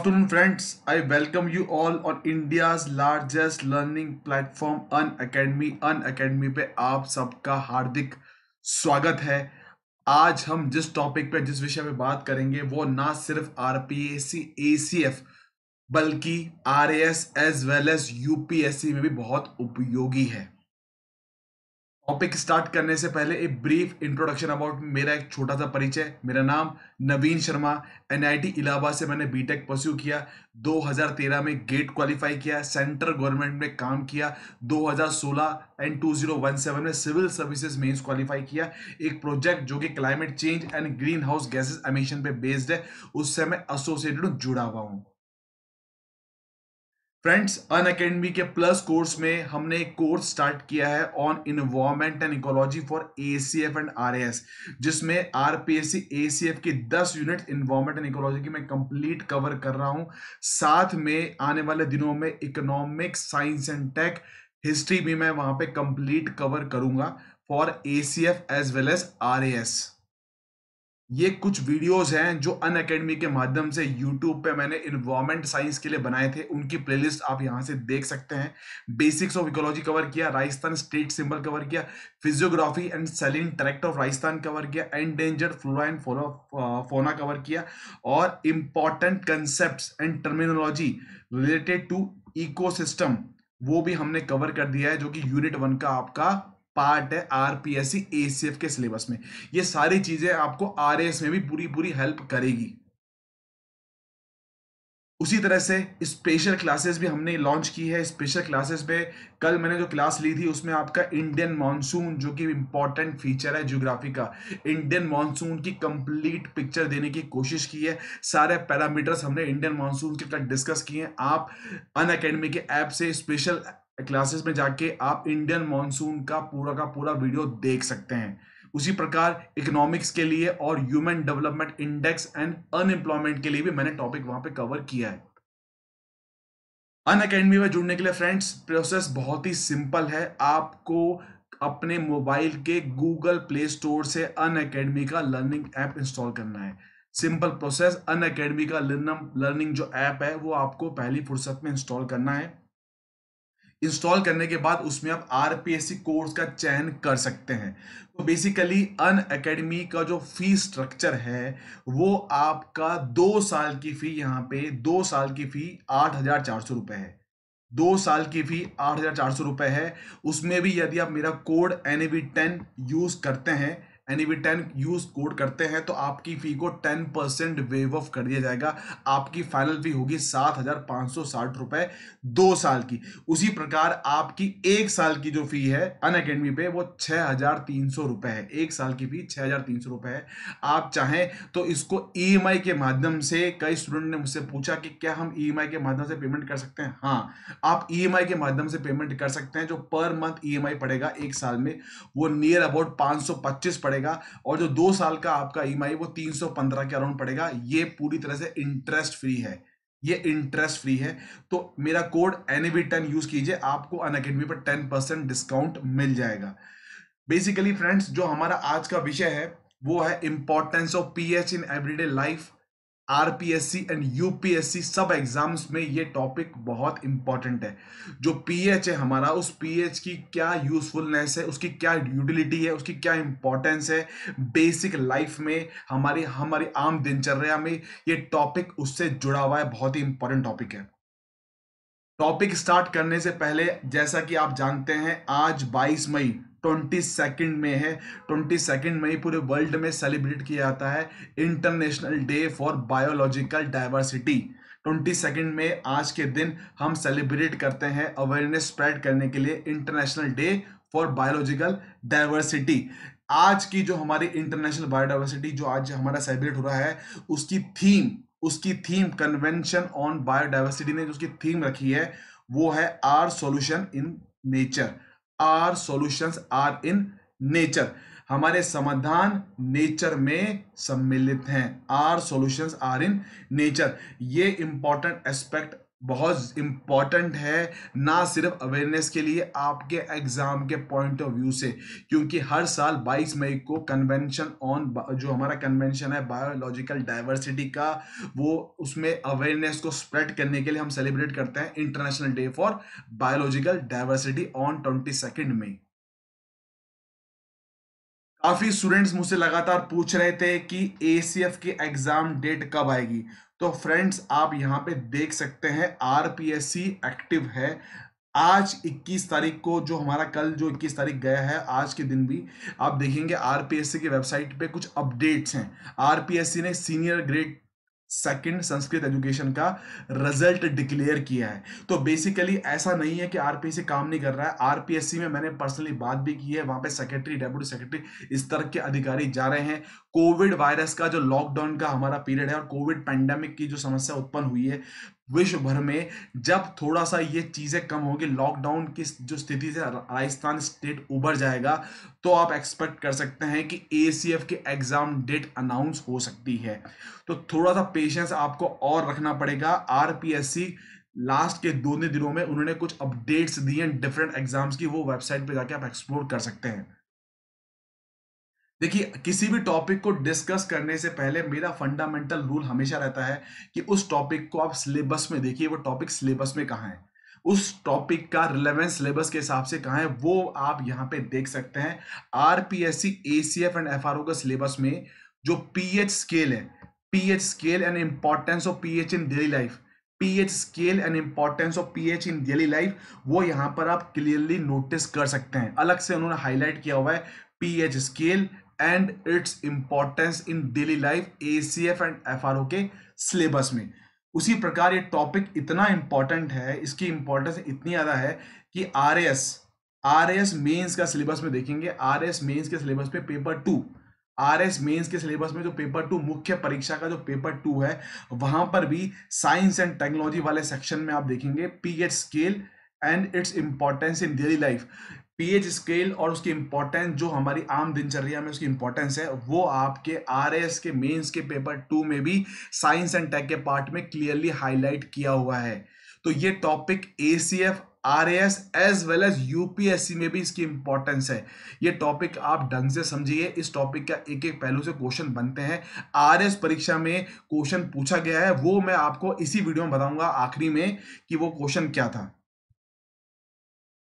afternoon friends i welcome you all on india's largest learning platform Unacademy पे आप सबका हार्दिक स्वागत है आज हम जिस टॉपिक पे जिस विषय पे बात करेंगे वो ना सिर्फ R P A C A C F बल्कि R S as well as C में भी बहुत उपयोगी है टॉपिक स्टार्ट करने से पहले एक ब्रीफ इंट्रोडक्शन अबाउट मेरा एक छोटा सा परिचय मेरा नाम नवीन शर्मा एनआईटी इलाहाबाद से मैंने बीटेक परस्यू किया 2013 में गेट क्वालिफाई किया सेंट्रल गवर्नमेंट में काम किया 2016 एंड 2017 में सिविल सर्विसेज मेंस क्वालिफाई किया एक प्रोजेक्ट जो कि climate change and greenhouse gases emission पे बेस्ड है उससे मैं एसोसिएटेड जुड़ा हुआ हूँ फ्रेंड्स अन अकेडमी के प्लस कोर्स में हमने एक कोर्स स्टार्ट किया है on environment and ecology for ACF and RAS जिसमें आरपीएससी एसीएफ के 10 यूनिट इन्वायरमेंट एंड इकोलॉजी की मैं कंप्लीट कवर कर रहा हूं साथ में आने वाले दिनों में economics science and tech history भी मैं वहां पे कंप्लीट कवर करूंगा for A as well as R ये कुछ वीडियोस हैं जो अन अकेडमी के माध्यम से यूट्यूब पे मैंने इन्वायरमेंट साइंस के लिए बनाए थे उनकी प्लेलिस्ट आप यहाँ से देख सकते हैं बेसिक्स ऑफ इकोलॉजी कवर किया राजस्थान स्टेट सिंबल कवर किया physiography and saline tract of Rajasthan cover किया endangered flora and fauna cover किया और important concept and terminology related to ecosystem वो भी हमने कवर कर दिया है जो कि यूनिट वन का आपका पार्ट है आरपीएससी एसीएफ के सिलेबस में ये सारी चीजें आपको आरएस में भी पूरी पूरी हेल्प करेगी उसी तरह से स्पेशल क्लासेस भी हमने लॉन्च की है स्पेशल क्लासेस में कल मैंने जो क्लास ली थी उसमें आपका इंडियन मानसून जो कि इम्पॉर्टेंट फीचर है ज्योग्राफी का इंडियन मानसून की कंप्लीट पिक्चर देने की कोशिश की है सारे पैरामीटर्स हमने इंडियन मानसून के तक डिस्कस किए हैं आप अन अकेडमी के ऐप से स्पेशल क्लासेस में जाके आप इंडियन मानसून का पूरा का पूरा वीडियो देख सकते हैं उसी प्रकार इकोनॉमिक्स के लिए और human development index and unemployment के लिए भी मैंने टॉपिक वहां पे कवर किया है अन अकेडमी में जुड़ने के लिए फ्रेंड्स प्रोसेस बहुत ही सिंपल है आपको अपने मोबाइल के गूगल प्ले स्टोर से अन अकेडमी का लर्निंग ऐप इंस्टॉल करना है सिंपल प्रोसेस अन अकेडमी का लर्निंग जो ऐप है वो आपको पहली फुर्सत में इंस्टॉल करना है इंस्टॉल करने के बाद उसमें आप आर कोर्स का चयन कर सकते हैं तो बेसिकली अन अकेडमी का जो फी स्ट्रक्चर है वो आपका दो साल की फ़ी यहाँ पे दो साल की फ़ी आठ हज़ार चार सौ रुपये है दो साल की फ़ी आठ हज़ार चार सौ रुपये है उसमें भी यदि आप मेरा code N A ten use करते हैं and V ten use code करते हैं तो आपकी फी को टेन परसेंट वेव ऑफ कर दिया जाएगा आपकी फाइनल फी होगी सात हजार पांच सौ साठ रुपए दो साल की उसी प्रकार आपकी एक साल की जो फी है अन अकेडमी पे वो छह हजार तीन सौ रुपए है एक साल की फी छह हजार तीन सौ रुपए है आप चाहें तो इसको ई एम आई के माध्यम से कई स्टूडेंट ने मुझसे पूछा कि क्या हम ई एम आई के माध्यम से पेमेंट कर सकते हैं हाँ आप ई एम आई के माध्यम से पेमेंट कर सकते हैं जो पर मंथ ई एम आई पड़ेगा एक साल में वो नियर अबाउट पांच सौ पच्चीस पड़ेगा पड़ेगा और जो दो साल का आपका ई e वो तीन के अराउंड पड़ेगा ये पूरी तरह से इंटरेस्ट फ्री है ये इंटरेस्ट फ्री है तो मेरा कोड एन टेन यूज कीजिए आपको अन अकेडमी पर टेन परसेंट डिस्काउंट मिल जाएगा बेसिकली फ्रेंड्स जो हमारा आज का विषय है वो है importance of P H in everyday life RPSC and UPSC सब एग्जाम्स में ये टॉपिक बहुत इंपॉर्टेंट है जो पीएच है हमारा उस पीएच की क्या यूजफुलनेस है उसकी क्या यूटिलिटी है उसकी क्या इंपॉर्टेंस है बेसिक लाइफ में हमारी हमारी आम दिनचर्या में ये टॉपिक उससे जुड़ा हुआ है बहुत ही इंपॉर्टेंट टॉपिक है टॉपिक स्टार्ट करने से पहले जैसा कि आप जानते हैं आज 22 मई ट्वेंटी सेकेंड में है ट्वेंटी सेकेंड में ही पूरे वर्ल्ड में सेलिब्रेट किया जाता है international day for biological diversity twenty second में आज के दिन हम सेलिब्रेट करते हैं अवेयरनेस स्प्रेड करने के लिए international day for biological diversity आज की जो हमारी इंटरनेशनल बायोडाइवर्सिटी जो आज हमारा सेलिब्रेट हो रहा है उसकी थीम उसकी थीम कन्वेंशन ऑन बायोडाइवर्सिटी ने जो उसकी थीम रखी है वो है our solution in nature our solutions are in nature हमारे समाधान नेचर में सम्मिलित हैं our solutions are in nature ये इंपॉर्टेंट एस्पेक्ट बहुत इम्पॉर्टेंट है ना सिर्फ अवेयरनेस के लिए आपके एग्ज़ाम के पॉइंट ऑफ व्यू से क्योंकि हर साल 22 मई को कन्वेंशन ऑन जो हमारा कन्वेंशन है बायोलॉजिकल डाइवर्सिटी का वो उसमें अवेयरनेस को स्प्रेड करने के लिए हम सेलिब्रेट करते हैं international day for biological diversity on twenty second May काफ़ी स्टूडेंट्स मुझसे लगातार पूछ रहे थे कि ए के एग्ज़ाम डेट कब आएगी तो फ्रेंड्स आप यहाँ पे देख सकते हैं आरपीएससी एक्टिव है आज 21 तारीख को जो हमारा कल जो 21 तारीख गया है आज के दिन भी आप देखेंगे आरपीएससी की वेबसाइट पे कुछ अपडेट्स हैं आरपीएससी ने senior grade second Sanskrit education का रिजल्ट डिक्लेयर किया है तो बेसिकली ऐसा नहीं है कि आरपीएससी काम नहीं कर रहा है आरपीएससी में मैंने पर्सनली बात भी की है वहां पे सेक्रेटरी डेप्यूटी सेक्रेटरी इस तरह के अधिकारी जा रहे हैं कोविड वायरस का जो लॉकडाउन का हमारा पीरियड है और कोविड पैंडेमिक की जो समस्या उत्पन्न हुई है विश्व भर में जब थोड़ा सा ये चीज़ें कम होगी लॉकडाउन की जो स्थिति से राजस्थान स्टेट उभर जाएगा तो आप एक्सपेक्ट कर सकते हैं कि ए की एग्ज़ाम डेट अनाउंस हो सकती है तो थोड़ा सा पेशेंस आपको और रखना पड़ेगा आर लास्ट के दोनों दिनों में उन्होंने कुछ अपडेट्स दिए हैं डिफरेंट एग्जाम्स की वो वेबसाइट पे जाके आप एक्सप्लोर कर सकते हैं देखिए किसी भी टॉपिक को डिस्कस करने से पहले मेरा फंडामेंटल रूल हमेशा रहता है कि उस टॉपिक को आप सिलेबस में देखिए वो टॉपिक सिलेबस में कहाँ है उस टॉपिक का रिलेवेंस सिलेबस के हिसाब से कहाँ है वो आप यहाँ पे देख सकते हैं आरपीएससी एसीएफ एंड एफआरओ का सिलेबस में जो पीएच स्केल है pH scale and importance of pH in daily life pH scale and importance of pH in daily life वो यहाँ पर आप क्लियरली नोटिस कर सकते हैं अलग से उन्होंने हाईलाइट किया हुआ है pH scale and its importance in daily life A C F and F R O के सिलेबस में उसी प्रकार ये टॉपिक इतना इंपॉर्टेंट है इसकी इंपॉर्टेंस इतनी ज़्यादा है कि R S R S mains का सिलेबस में देखेंगे आर एस मेन्स के सिलेबस में paper two R S mains के सिलेबस में जो पेपर टू मुख्य परीक्षा का जो पेपर टू है वहां पर भी साइंस एंड टेक्नोलॉजी वाले सेक्शन में आप देखेंगे P H scale and its importance in daily life pH scale और उसकी इंपॉर्टेंस जो हमारी आम दिनचर्या में उसकी इंपॉर्टेंस है वो आपके आर के मेंस के पेपर टू में भी साइंस एंड टेक के पार्ट में क्लियरली हाईलाइट किया हुआ है तो ये topic A C F R S as well as UPSC में भी इसकी इंपॉर्टेंस है ये टॉपिक आप ढंग से समझिए इस टॉपिक का एक एक पहलू से क्वेश्चन बनते हैं आर एस परीक्षा में क्वेश्चन पूछा गया है वो मैं आपको इसी वीडियो में बताऊंगा आखिरी में कि वो क्वेश्चन क्या था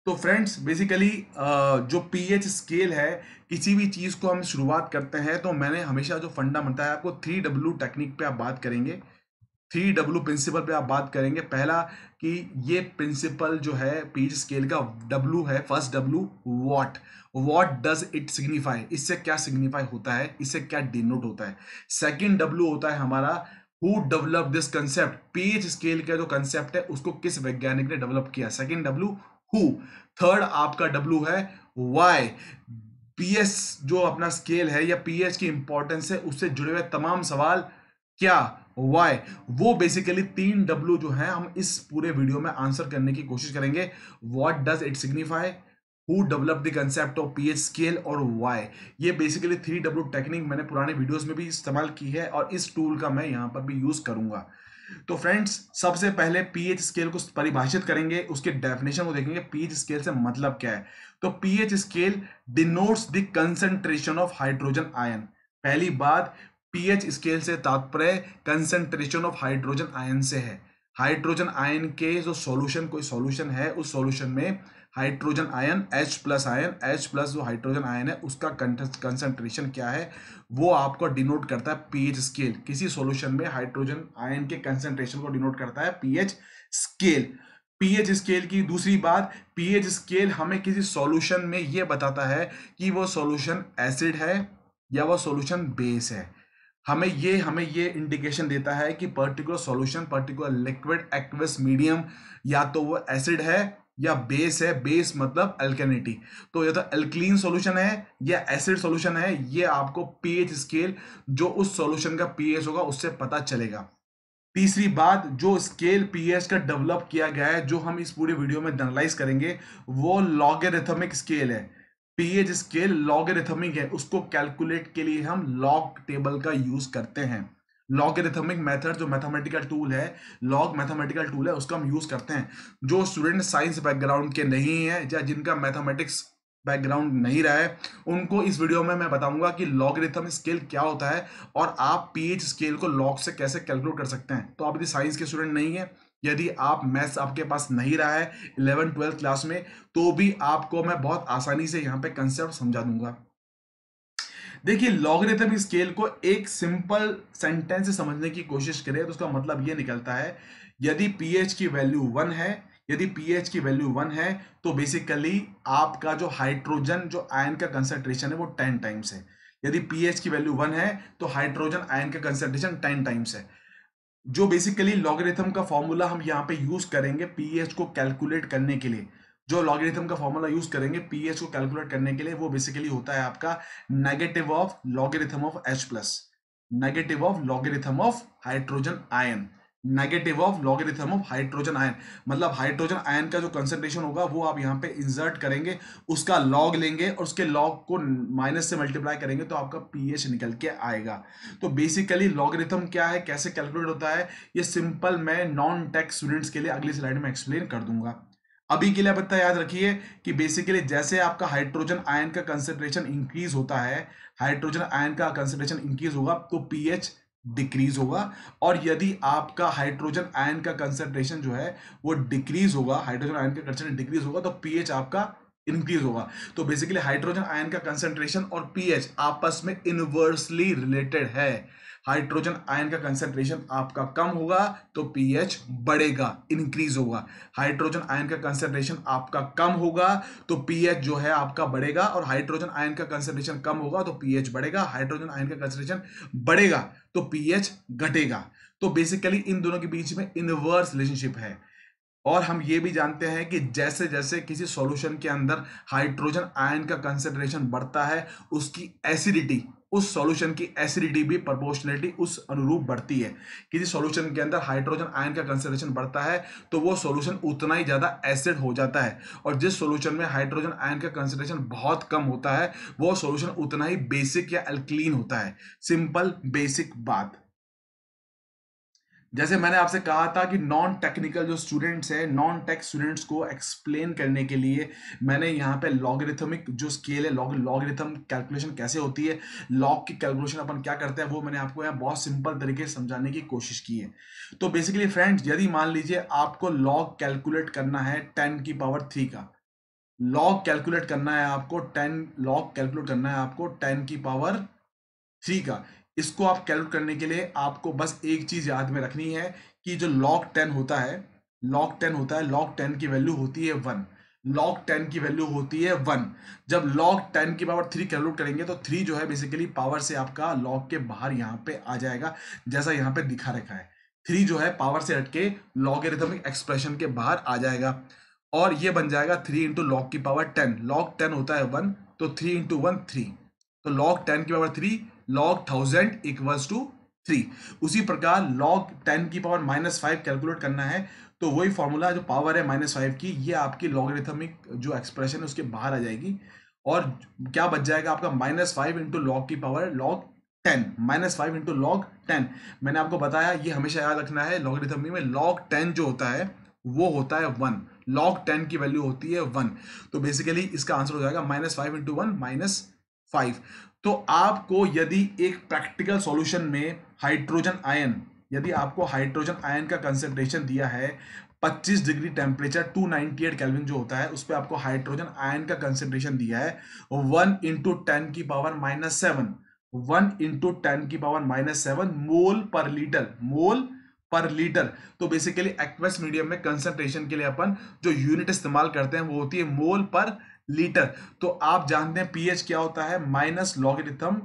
तो फ्रेंड्स बेसिकली uh, जो पीएच स्केल है किसी भी चीज़ को हम शुरुआत करते हैं तो मैंने हमेशा जो फंडा बताया है आपको थ्री डब्ल्यू टेक्निक पे आप बात करेंगे थ्री डब्ल्यू प्रिंसिपल पे आप बात करेंगे पहला कि ये प्रिंसिपल जो है पीएच स्केल का डब्ल्यू है first W what what does it signify इससे क्या सिग्निफाई होता है इससे क्या डिनोट होता है सेकेंड डब्ल्यू होता है हमारा who develop this concept pH scale का जो कंसेप्ट है उसको किस वैज्ञानिक ने डेवलप किया सेकेंड डब्ल्यू हु थर्ड आपका डब्ल्यू है वाई पीएस जो अपना स्केल है या पीएस की इंपॉर्टेंस है उससे जुड़े हुए तमाम सवाल क्या वाई वो बेसिकली तीन डब्ल्यू जो है हम इस पूरे वीडियो में आंसर करने की कोशिश करेंगे what does it signify who develop the concept of P H scale और वाई ये बेसिकली थ्री डब्ल्यू टेक्निक मैंने पुराने वीडियोस में भी इस्तेमाल की है और इस टूल का मैं यहाँ पर भी यूज करूंगा तो फ्रेंड्स सबसे पहले पीएच स्केल को परिभाषित करेंगे उसके डेफिनेशन को देखेंगे पीएच स्केल से मतलब क्या है तो pH scale denotes the concentration of hydrogen ion पहली बात पीएच स्केल से तात्पर्य कंसेंट्रेशन ऑफ हाइड्रोजन आयन से है हाइड्रोजन आयन के जो सॉल्यूशन कोई सॉल्यूशन है उस सॉल्यूशन में hydrogen ion H plus ion H plus जो हाइड्रोजन आयन है उसका कंसंट्रेशन क्या है वो आपको डिनोट करता है पीएच स्केल किसी सॉल्यूशन में हाइड्रोजन आयन के कंसनट्रेशन को डिनोट करता है पीएच स्केल पीएच स्केल की दूसरी बात पीएच स्केल हमें किसी सॉल्यूशन में ये बताता है कि वो सॉल्यूशन एसिड है या वो सॉल्यूशन बेस है हमें ये हमें ये इंडिकेशन देता है कि particular solution particular liquid aqueous medium या तो वो एसिड है या बेस है बेस मतलब अल्केनिटी तो या तो अल्कलीन सॉल्यूशन है या एसिड सॉल्यूशन है ये आपको पीएच स्केल जो उस सॉल्यूशन का पीएच होगा उससे पता चलेगा तीसरी बात जो स्केल पीएच का डेवलप किया गया है जो हम इस पूरी वीडियो में एनालाइज करेंगे वो लॉगेथमिक स्केल है पीएच स्केल लॉगेथमिक है उसको कैलकुलेट के लिए हम लॉग टेबल का यूज करते हैं लॉगरिथमिक मेथड जो मैथमेटिकल टूल है लॉग मैथमेटिकल टूल है उसका हम यूज करते हैं जो स्टूडेंट साइंस बैकग्राउंड के नहीं है या जिनका मैथमेटिक्स बैकग्राउंड नहीं रहा है उनको इस वीडियो में मैं बताऊंगा कि लॉगरिथम स्केल क्या होता है और आप पीएच स्केल को लॉग से कैसे कैलकुलेट कर सकते हैं तो आप यदि साइंस के स्टूडेंट नहीं है यदि आप मैथ्स आपके पास नहीं रहा है इलेवन ट्वेल्थ क्लास में तो भी आपको मैं बहुत आसानी से यहाँ पे कंसेप्ट समझा दूंगा देखिए लॉगरिथम स्केल को एक सिंपल सेंटेंस से समझने की कोशिश करें तो उसका मतलब ये निकलता है यदि पीएच की वैल्यू वन है यदि पीएच की वैल्यू वन है तो बेसिकली आपका जो हाइड्रोजन जो आयन का कंसेंट्रेशन है वो टेन टाइम्स है यदि पीएच की वैल्यू वन है तो हाइड्रोजन आयन का कंसेंट्रेशन टेन टाइम्स है जो बेसिकली लॉगरिथम का फॉर्मूला हम यहाँ पे यूज करेंगे पीएच को कैलकुलेट करने के लिए जो लॉगरिथम का फॉर्मूला यूज करेंगे पीएच को कैलकुलेट करने के लिए वो बेसिकली होता है आपका negative of logarithm of H plus negative of logarithm of hydrogen ion negative of logarithm of hydrogen ion मतलब हाइड्रोजन आयन का जो कंसेंट्रेशन होगा वो आप यहाँ पे इंसर्ट करेंगे उसका लॉग लेंगे और उसके लॉग को माइनस से मल्टीप्लाई करेंगे तो आपका पीएच निकल के आएगा तो बेसिकली लॉगरिथम क्या है कैसे कैलकुलेट होता है ये सिंपल मैं नॉन टेक्स स्टूडेंट्स के लिए अगली स्लाइड में एक्सप्लेन कर दूंगा अभी के लिए बता याद रखिए कि बेसिकली जैसे आपका हाइड्रोजन आयन का कंसेंट्रेशन इंक्रीज होता है हाइड्रोजन आयन का कंसेंट्रेशन इंक्रीज होगा तो पीएच डिक्रीज होगा और यदि आपका हाइड्रोजन आयन का कंसेंट्रेशन जो है वो डिक्रीज होगा हाइड्रोजन आयन का कंसेंट्रेशन डिक्रीज होगा तो पीएच आपका इंक्रीज होगा तो बेसिकली हाइड्रोजन आयन का कंसेंट्रेशन और पीएच आपस में इनवर्सली रिलेटेड है हाइड्रोजन आयन का कंसेंट्रेशन आपका कम होगा तो पीएच बढ़ेगा इंक्रीज होगा हाइड्रोजन आयन का कंसेंट्रेशन आपका कम होगा तो पीएच जो है आपका बढ़ेगा और हाइड्रोजन आयन का कंसेंट्रेशन कम होगा तो पीएच बढ़ेगा हाइड्रोजन आयन का कंसेंट्रेशन बढ़ेगा तो पीएच घटेगा तो बेसिकली इन दोनों के बीच में इनवर्स रिलेशनशिप है और हम ये भी जानते हैं कि जैसे जैसे किसी सॉल्यूशन के अंदर हाइड्रोजन आयन का कंसेंट्रेशन बढ़ता है उसकी एसिडिटी उस सॉल्यूशन की एसिडिटी भी प्रपोर्शनलिटी उस अनुरूप बढ़ती है किसी सॉल्यूशन के अंदर हाइड्रोजन आयन का कंसेंट्रेशन बढ़ता है तो वो सॉल्यूशन उतना ही ज़्यादा एसिड हो जाता है और जिस सॉल्यूशन में हाइड्रोजन आयन का कंसेंट्रेशन बहुत कम होता है वो सॉल्यूशन उतना ही बेसिक या अल्क्लीन होता है सिंपल बेसिक बात जैसे मैंने आपसे कहा था कि नॉन टेक्निकल जो स्टूडेंट्स हैं नॉन टेक स्टूडेंट्स को एक्सप्लेन करने के लिए मैंने यहाँ पे लॉगरिथमिक जो स्केल है लॉग लॉगरिथम कैलकुलेशन कैसे होती है लॉग की कैलकुलेशन अपन क्या करते हैं वो मैंने आपको यहाँ बहुत सिंपल तरीके से समझाने की कोशिश की है तो बेसिकली फ्रेंड्स यदि मान लीजिए आपको लॉग कैलकुलेट करना है टेन की पावर थ्री का लॉग कैलकुलेट करना है आपको टेन लॉग कैलकुलेट करना है आपको टेन की पावर थ्री का इसको आप कैलकुलेट करने के लिए आपको बस एक चीज़ याद में रखनी है कि जो लॉग टेन होता है लॉग टेन होता है लॉग टेन की वैल्यू होती है वन लॉग टेन की वैल्यू होती है वन जब लॉग टेन की पावर थ्री कैलकुलेट करेंगे तो थ्री जो है बेसिकली पावर से आपका लॉग के बाहर यहाँ पे आ जाएगा जैसा यहाँ पे दिखा रखा है थ्री जो है पावर से हटके लॉगरिथमिक एक्सप्रेशन के बाहर आ जाएगा और ये बन जाएगा थ्री इंटू लॉक की पावर टेन लॉक टेन होता है वन तो थ्री इंटू वन थ्री तो लॉक टेन की power three log thousand equals to three उसी प्रकार log टेन की पावर माइनस फाइव कैलकुलेट करना है तो वही फॉर्मूला जो पावर है माइनस फाइव की ये आपकी लॉगरिथमिक जो एक्सप्रेशन है उसके बाहर आ जाएगी और क्या बच जाएगा आपका माइनस फाइव इंटू लॉग की power log ten minus five into log ten मैंने आपको बताया ये हमेशा याद रखना है लॉगरिथमिक में लॉग टेन जो होता है वो होता है वन लॉग टेन की वैल्यू होती है वन तो बेसिकली इसका आंसर हो जाएगा minus five into one minus five तो आपको यदि एक प्रैक्टिकल सॉल्यूशन में हाइड्रोजन आयन यदि आपको हाइड्रोजन आयन का कंसेंट्रेशन दिया है 25 डिग्री टेम्परेचर 298 नाइनटी जो होता है उस पर आपको हाइड्रोजन आयन का कंसेंट्रेशन दिया है वन इंटू टेन की power minus seven one into ten की power minus seven mole per litre mole per litre तो बेसिकली एक्वेस मीडियम में कंसेंट्रेशन के लिए अपन जो यूनिट इस्तेमाल करते हैं वो होती है मोल पर लीटर तो आप जानते हैं पीएच क्या होता है माइनस लॉगरिथम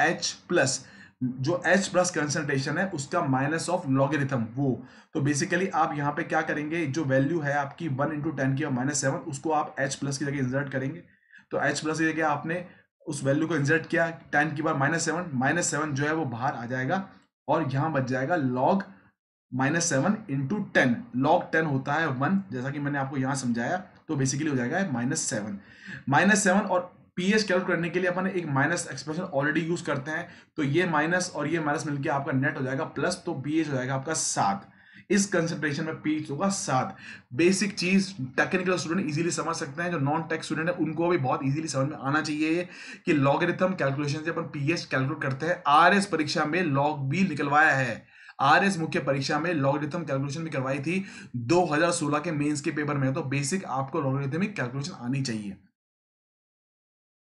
एच प्लस जो एच प्लस कंसंट्रेशन है उसका माइनस ऑफ लॉगरिथम वो तो बेसिकली आप यहां पे क्या करेंगे जो वैल्यू है आपकी वन इंटू टेन की माइनस सेवन उसको आप एच प्लस की जगह इंसर्ट करेंगे तो एच प्लस की जगह आपने उस वैल्यू को इंसर्ट किया टेन की बार माइनस सेवन माइनस सेवन जो है वो बाहर आ जाएगा और यहां बच जाएगा log minus seven into ten log ten होता है वन जैसा कि मैंने आपको यहां समझाया तो बेसिकली हो जाएगा माइनस सेवन माइनस सेवन और पी एच कैलकुलेट करने के लिए अपन एक माइनस एक्सप्रेशन ऑलरेडी यूज करते हैं तो ये माइनस और ये माइनस मिलकर आपका नेट हो जाएगा प्लस तो पी एच हो जाएगा आपका सात इस कंसेंट्रेशन में पीएच होगा सात बेसिक चीज टेक्निकल स्टूडेंट इजीली समझ सकते हैं जो नॉन टेक स्टूडेंट है उनको भी बहुत इजीली समझ में आना चाहिए ये कि लॉगरिथम कैलकुलेशन से अपन पीएच कैलकुलेट करते हैं आरएस परीक्षा में लॉग भी निकलवाया है आर एस मुख्य परीक्षा में लॉगरिथम कैलकुलेशन भी करवाई थी 2016 के मेंस के पेपर में तो बेसिक आपको लॉगरिथमिक कैलकुलेशन आनी चाहिए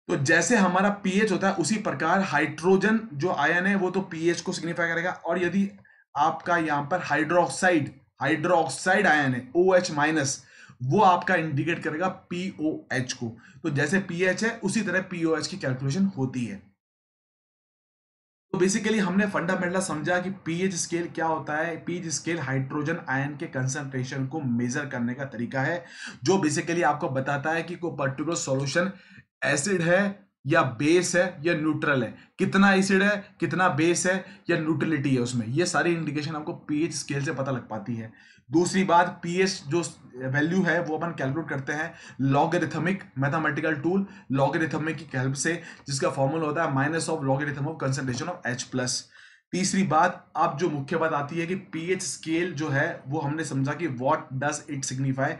तो जैसे हमारा पीएच होता है उसी प्रकार हाइड्रोजन जो आयन है वो तो पीएच को सिग्निफाई करेगा और यदि आपका यहां पर हाइड्रोक्साइड हाइड्रोक्साइड आयन है ओ एच माइनस वो आपका इंडिकेट करेगा पीओएच को तो जैसे पीएच है उसी तरह पीओएच की कैलकुलेशन होती है तो बेसिकली हमने फंडामेंटल समझा कि पीएच स्केल क्या होता है पीएच स्केल हाइड्रोजन आयन के कंसंट्रेशन को मेजर करने का तरीका है जो बेसिकली आपको बताता है कि कोई पर्टिकुलर सॉल्यूशन एसिड है या बेस है या न्यूट्रल है कितना एसिड है कितना बेस है या न्यूट्रलिटी है उसमें ये सारी इंडिकेशन आपको पीएच स्केल से पता लग पाती है दूसरी बात पीएच जो वैल्यू है वो अपन कैलकुलेट करते हैं लॉगरिथमिक मैथमेटिकल टूल लॉगरिथमिक की हेल्प से जिसका फॉर्मूला होता है minus of logarithm of concentration of H plus तीसरी बात अब जो मुख्य बात आती है कि पीएच स्केल जो है वो हमने समझा कि what does it signify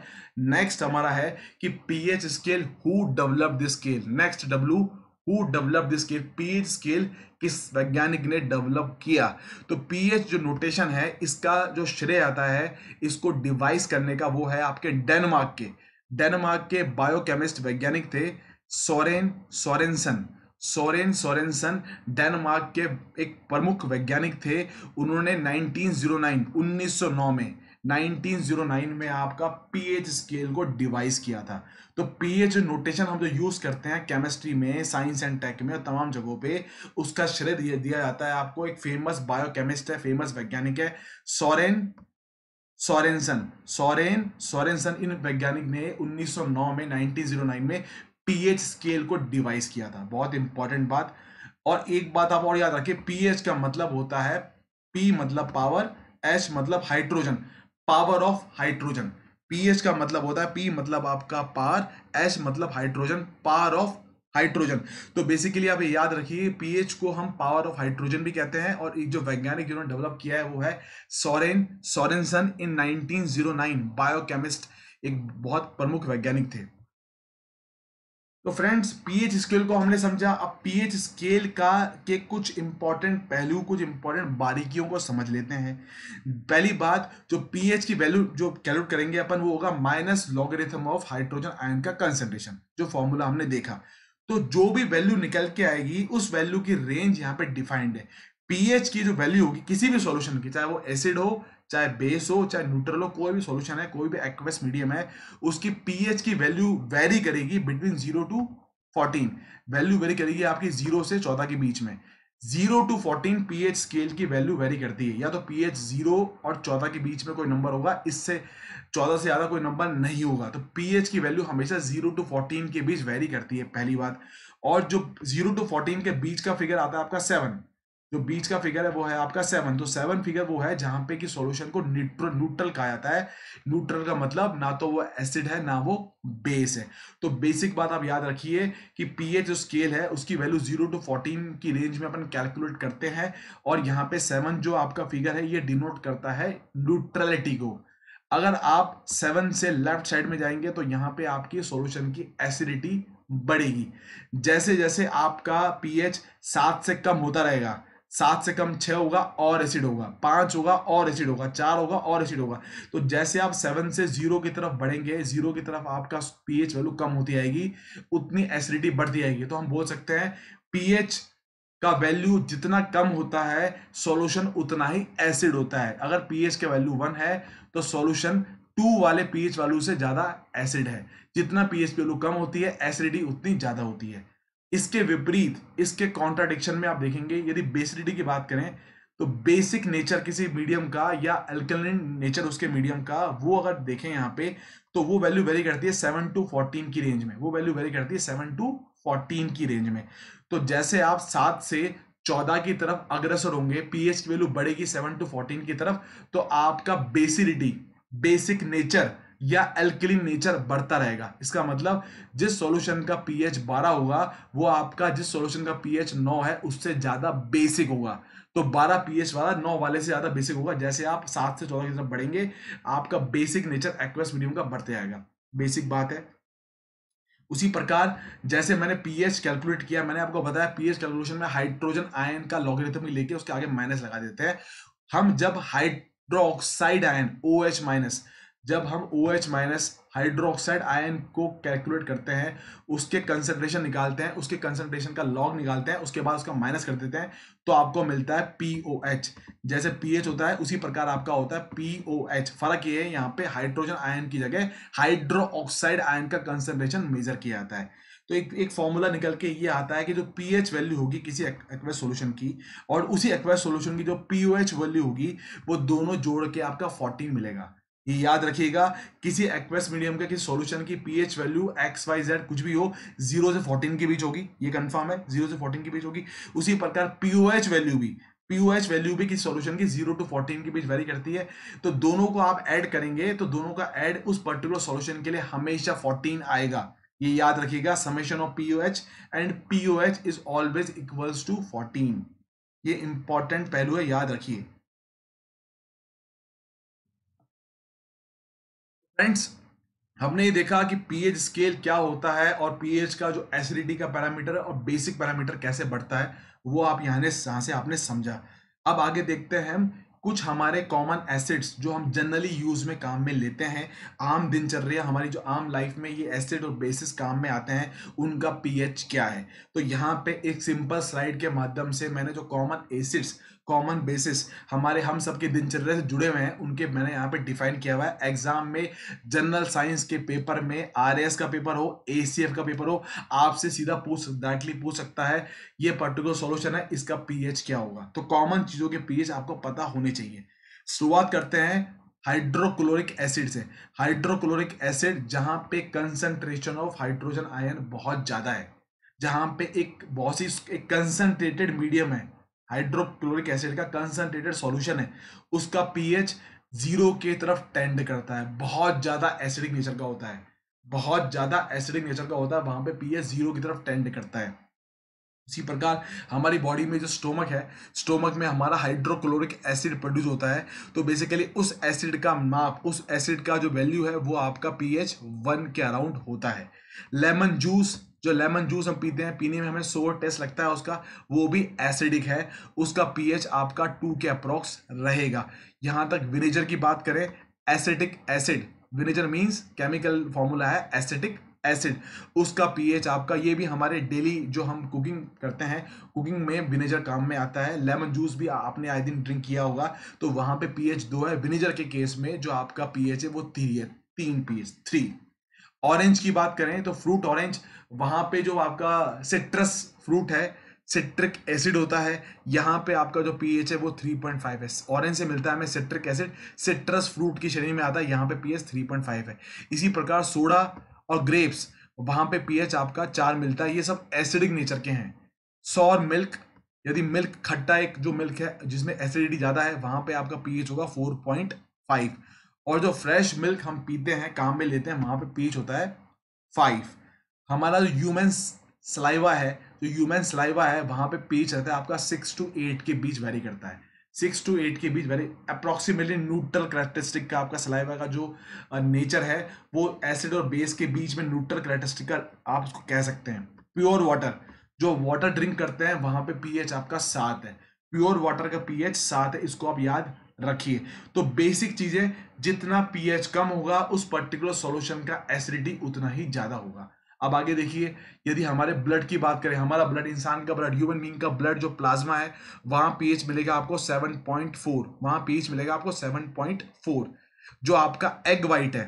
next हमारा है कि pH scale who develop this scale next W who develop this scale pH scale किस वैज्ञानिक ने डेवलप किया तो पीएच जो नोटेशन है इसका जो श्रेय आता है इसको डिवाइस करने का वो है आपके डेनमार्क के डेनमार्क के बायोकेमिस्ट वैज्ञानिक थे Soren Sorensen Soren Sorensen Denmark के एक प्रमुख वैज्ञानिक थे उन्होंने 1909 1909 में 1909 में आपका पीएच स्केल को डिवाइस किया था तो पीएच नोटेशन हम जो यूज़ करते हैं केमिस्ट्री में साइंस एंड टेक में और तमाम जगहों पे उसका श्रेय दिया जाता है आपको एक फेमस बायोकेमिस्ट है फेमस वैज्ञानिक है सोरेन सोरेनसन सोरेन सोरेनसन इन वैज्ञानिक ने 1909 में 1909 में पीएच स्केल को डिवाइस किया था बहुत इंपॉर्टेंट बात और एक बात आप और याद रखिए पीएच का मतलब होता है पी मतलब पावर एच मतलब hydrogen power of hydrogen pH का मतलब होता है पी मतलब आपका पार एच मतलब हाइड्रोजन पावर ऑफ हाइड्रोजन तो बेसिकली आप याद रखिए पीएच को हम पावर ऑफ हाइड्रोजन भी कहते हैं और एक जो वैज्ञानिक जिन्होंने डेवलप किया है वो है सोरेन सोरेनसन इन 1909 बायोकेमिस्ट एक बहुत प्रमुख वैज्ञानिक थे तो फ्रेंड्स पीएच स्केल को हमने समझा अब पीएच स्केल का के कुछ इंपॉर्टेंट पहलू कुछ इंपॉर्टेंट बारीकियों को समझ लेते हैं पहली बात जो पीएच की वैल्यू जो कैलकुलेट करेंगे अपन वो होगा minus logarithm of hydrogen ion का कंसेंट्रेशन जो फॉर्मूला हमने देखा तो जो भी वैल्यू निकल के आएगी उस वैल्यू की रेंज यहाँ पे डिफाइंड है पीएच की जो वैल्यू होगी किसी भी सॉल्यूशन की चाहे वो एसिड हो चाहे बेस हो चाहे न्यूट्रल हो कोई भी सॉल्यूशन है कोई भी एक्वेस मीडियम है उसकी पीएच की वैल्यू वेरी करेगी between zero to fourteen value vary करेगी आपकी जीरो से चौदह के बीच में zero to fourteen pH scale की वैल्यू वेरी करती है या तो पीएच जीरो और चौदह के बीच में कोई नंबर होगा इससे चौदह से ज़्यादा कोई नंबर नहीं होगा तो पीएच की वैल्यू हमेशा जीरो टू फोर्टीन के बीच वेरी करती है पहली बात और जो जीरो टू फोर्टीन के बीच का फिगर आता है आपका सेवन जो बीच का फिगर है वो है आपका सेवन तो सेवन फिगर वो है जहां पे कि सॉल्यूशन को न्यूट्रल न्यूट्रल कहा जाता है न्यूट्रल का मतलब ना तो वो एसिड है ना वो बेस है तो बेसिक बात आप याद रखिए कि पीएच जो स्केल है उसकी वैल्यू जीरो टू फोर्टीन की रेंज में अपन कैलकुलेट करते हैं और यहाँ पे सेवन जो आपका फिगर है ये डिनोट करता है न्यूट्रलिटी को अगर आप सेवन से लेफ्ट साइड में जाएंगे तो यहाँ पे आपकी सोल्यूशन की एसिडिटी बढ़ेगी जैसे जैसे आपका पीएच सात से कम होता रहेगा सात से कम छह होगा और एसिड होगा पांच होगा और एसिड होगा चार होगा और एसिड होगा तो जैसे आप सेवन से जीरो की तरफ बढ़ेंगे जीरो की तरफ आपका पीएच वैल्यू कम होती आएगी उतनी एसिडिटी बढ़ती आएगी तो हम बोल सकते हैं पीएच का वैल्यू जितना कम होता है सॉल्यूशन उतना ही एसिड होता है अगर पीएच के वैल्यू वन है तो सॉल्यूशन टू वाले पीएच वैल्यू से ज़्यादा एसिड है जितना पीएच वैल्यू कम होती है एसिडिटी उतनी ज़्यादा होती है इसके विपरीत इसके कॉन्ट्राडिक्शन में आप देखेंगे यदि बेसिडिटी की बात करें तो बेसिक नेचर किसी मीडियम का या अल्कलिन नेचर उसके मीडियम का वो अगर देखें यहाँ पे तो वो वैल्यू वेरी करती है सेवन टू फोर्टीन की रेंज में वो वैल्यू वेरी करती है सेवन टू फोर्टीन की रेंज में तो जैसे आप सात से चौदह की तरफ अग्रसर होंगे पीएच की वैल्यू बढ़ेगी सेवन टू फोर्टीन की तरफ तो आपका बेसिडिटी बेसिक नेचर या एल्कलिन नेचर बढ़ता रहेगा इसका मतलब जिस सॉल्यूशन का पीएच 12 होगा वो आपका जिस सॉल्यूशन का पीएच 9 है उससे ज़्यादा बेसिक होगा तो 12 पीएच वाला 9 वाले से ज़्यादा बेसिक होगा जैसे आप 7 से 14 की तरफ बढ़ेंगे आपका बेसिक नेचर एक्वेस मीडियम का बढ़ते जाएगा बेसिक बात है उसी प्रकार जैसे मैंने पीएच कैलकुलेट किया मैंने आपको बताया पीएच कैलकुलेशन में हाइड्रोजन आयन का लॉगरिथम लेके उसके आगे माइनस लगा देते हैं हम जब hydroxide ion O H minus जब हम O H minus hydroxide ion को कैलकुलेट करते हैं उसके कंसेंट्रेशन निकालते हैं उसके कंसेंट्रेशन का लॉग निकालते हैं उसके बाद उसका माइनस कर देते हैं तो आपको मिलता है पी ओ एच जैसे पी एच होता है उसी प्रकार आपका होता है पी ओ एच फर्क ये है यहाँ पे हाइड्रोजन आयन की जगह हाइड्रो ऑक्साइड आयन का कंसेंट्रेशन मेजर किया जाता है तो एक एक फॉर्मूला निकल के ये आता है कि जो पी एच वैल्यू होगी किसी एक्वेस सोल्यूशन की और उसी एक्वेस सोल्यूशन की जो पी ओ एच वैल्यू होगी वो दोनों जोड़ के आपका फोर्टीन मिलेगा ये याद रखिएगा किसी एक्वेस मीडियम के किसी सॉल्यूशन की pH value X Y Z कुछ भी हो जीरो से फोर्टीन के बीच होगी ये कंफर्म है जीरो से फोर्टीन के बीच होगी उसी प्रकार पीओएच वैल्यू भी पीओएच वैल्यू भी किसी सॉल्यूशन की जीरो टू फोर्टीन के बीच वेरी करती है तो दोनों को आप ऐड करेंगे तो दोनों का एड उस पर्टिकुलर सोल्यूशन के लिए हमेशा फोर्टीन आएगा ये याद रखिएगा summation of pOH and pOH is always equals to fourteen ये इंपॉर्टेंट पहलू है याद रखिए फ्रेंड्स हमने ये देखा कि पीएच स्केल क्या होता है और पीएच का जो एसिडिटी का पैरामीटर और बेसिक पैरामीटर कैसे बढ़ता है वो आप यहाँ यहाँ से आपने समझा अब आगे देखते हैं कुछ हमारे कॉमन एसिड्स जो हम जनरली यूज में काम में लेते हैं आम दिनचर्या हमारी जो आम लाइफ में ये एसिड और बेसिस काम में आते हैं उनका पीएच क्या है तो यहाँ पे एक सिंपल स्लाइड के माध्यम से मैंने जो कॉमन एसिड्स कॉमन बेसिस हमारे हम सबके दिनचर्या से जुड़े हुए हैं उनके मैंने यहाँ पे डिफाइन किया हुआ है एग्जाम में जनरल साइंस के पेपर में आर का पेपर हो ए का पेपर हो आपसे सीधा पूछ डायरेक्टली पूछ सकता है ये पर्टिकुलर सोल्यूशन है इसका पीएच क्या होगा तो कॉमन चीज़ों के पीएच आपको पता होने चाहिए शुरुआत करते हैं हाइड्रोक्लोरिक एसिड से हाइड्रोक्लोरिक एसिड जहाँ पे कंसंट्रेशन ऑफ हाइड्रोजन आयन बहुत ज़्यादा है जहाँ पे एक बहुत सी एक कंसंट्रेटेड मीडियम है हाइड्रोक्लोरिक एसिड का कंसनट्रेटेड सॉल्यूशन है उसका पीएच जीरो के तरफ टेंड करता है बहुत ज़्यादा एसिडिक नेचर का होता है बहुत ज़्यादा एसिडिक नेचर का होता है वहां पे पीएच जीरो की तरफ टेंड करता है इसी प्रकार हमारी बॉडी में जो स्टोमक है स्टोमक में हमारा हाइड्रोक्लोरिक एसिड प्रोड्यूस होता है तो बेसिकली उस एसिड का माप उस एसिड का जो वैल्यू है वो आपका पीएच वन के अराउंड होता है लेमन जूस जो लेमन जूस हम पीते हैं पीने में हमें सोर टेस्ट लगता है उसका वो भी एसिडिक है उसका पीएच आपका टू के अप्रॉक्स रहेगा यहाँ तक विनेजर की बात करें acetic acid vinegar means chemical formula है एसिटिक एसिड उसका पीएच आपका ये भी हमारे डेली जो हम कुकिंग करते हैं कुकिंग में विनेजर काम में आता है लेमन जूस भी आपने आए दिन ड्रिंक किया होगा तो वहाँ पे पीएच दो है विनेजर के केस में जो आपका पीएच है वो थ्री है तीन पीएच थ्री ऑरेंज की बात करें तो फ्रूट ऑरेंज वहां पे जो आपका सिट्रस फ्रूट है सिट्रिक एसिड होता है यहाँ पे आपका जो पीएच है वो 3.5 है ऑरेंज से मिलता है हमें सिट्रिक एसिड सिट्रस फ्रूट की शरीर में आता है यहाँ पे पीएच 3.5 है इसी प्रकार सोडा और ग्रेप्स वहां पे पीएच आपका चार मिलता है ये सब एसिडिक नेचर के हैं सौर मिल्क यदि मिल्क खट्टा एक जो मिल्क है जिसमें एसिडिटी ज़्यादा है वहां पे आपका पीएच होगा 4.5 और जो फ्रेश मिल्क हम पीते हैं काम में लेते हैं वहाँ पे पीच होता है फाइव हमारा जो ह्यूमन सलाइवा है जो ह्यूमन सलाइवा है वहाँ पे पीच रहता है आपका सिक्स टू एट के बीच वेरी करता है सिक्स टू एट के बीच वेरी अप्रॉक्सीमेटली न्यूट्रल करेक्टरिस्टिक का आपका सलाइवा का जो नेचर है वो एसिड और बेस के बीच में न्यूट्रल करेक्टरिस्टिक का आप उसको कह सकते हैं प्योर वाटर जो वाटर ड्रिंक करते हैं वहाँ पे पीएच आपका सात है प्योर वाटर का पीएच सात है इसको आप याद रखिए तो बेसिक चीज़ें जितना पीएच कम होगा उस पर्टिकुलर सॉल्यूशन का एसिडिटी उतना ही ज़्यादा होगा अब आगे देखिए यदि हमारे ब्लड की बात करें हमारा ब्लड इंसान का ब्लड ह्यूमन बींग का ब्लड जो प्लाज्मा है वहां पीएच मिलेगा आपको 7.4 पॉइंट वहां पीएच मिलेगा आपको 7.4 जो आपका एग वाइट है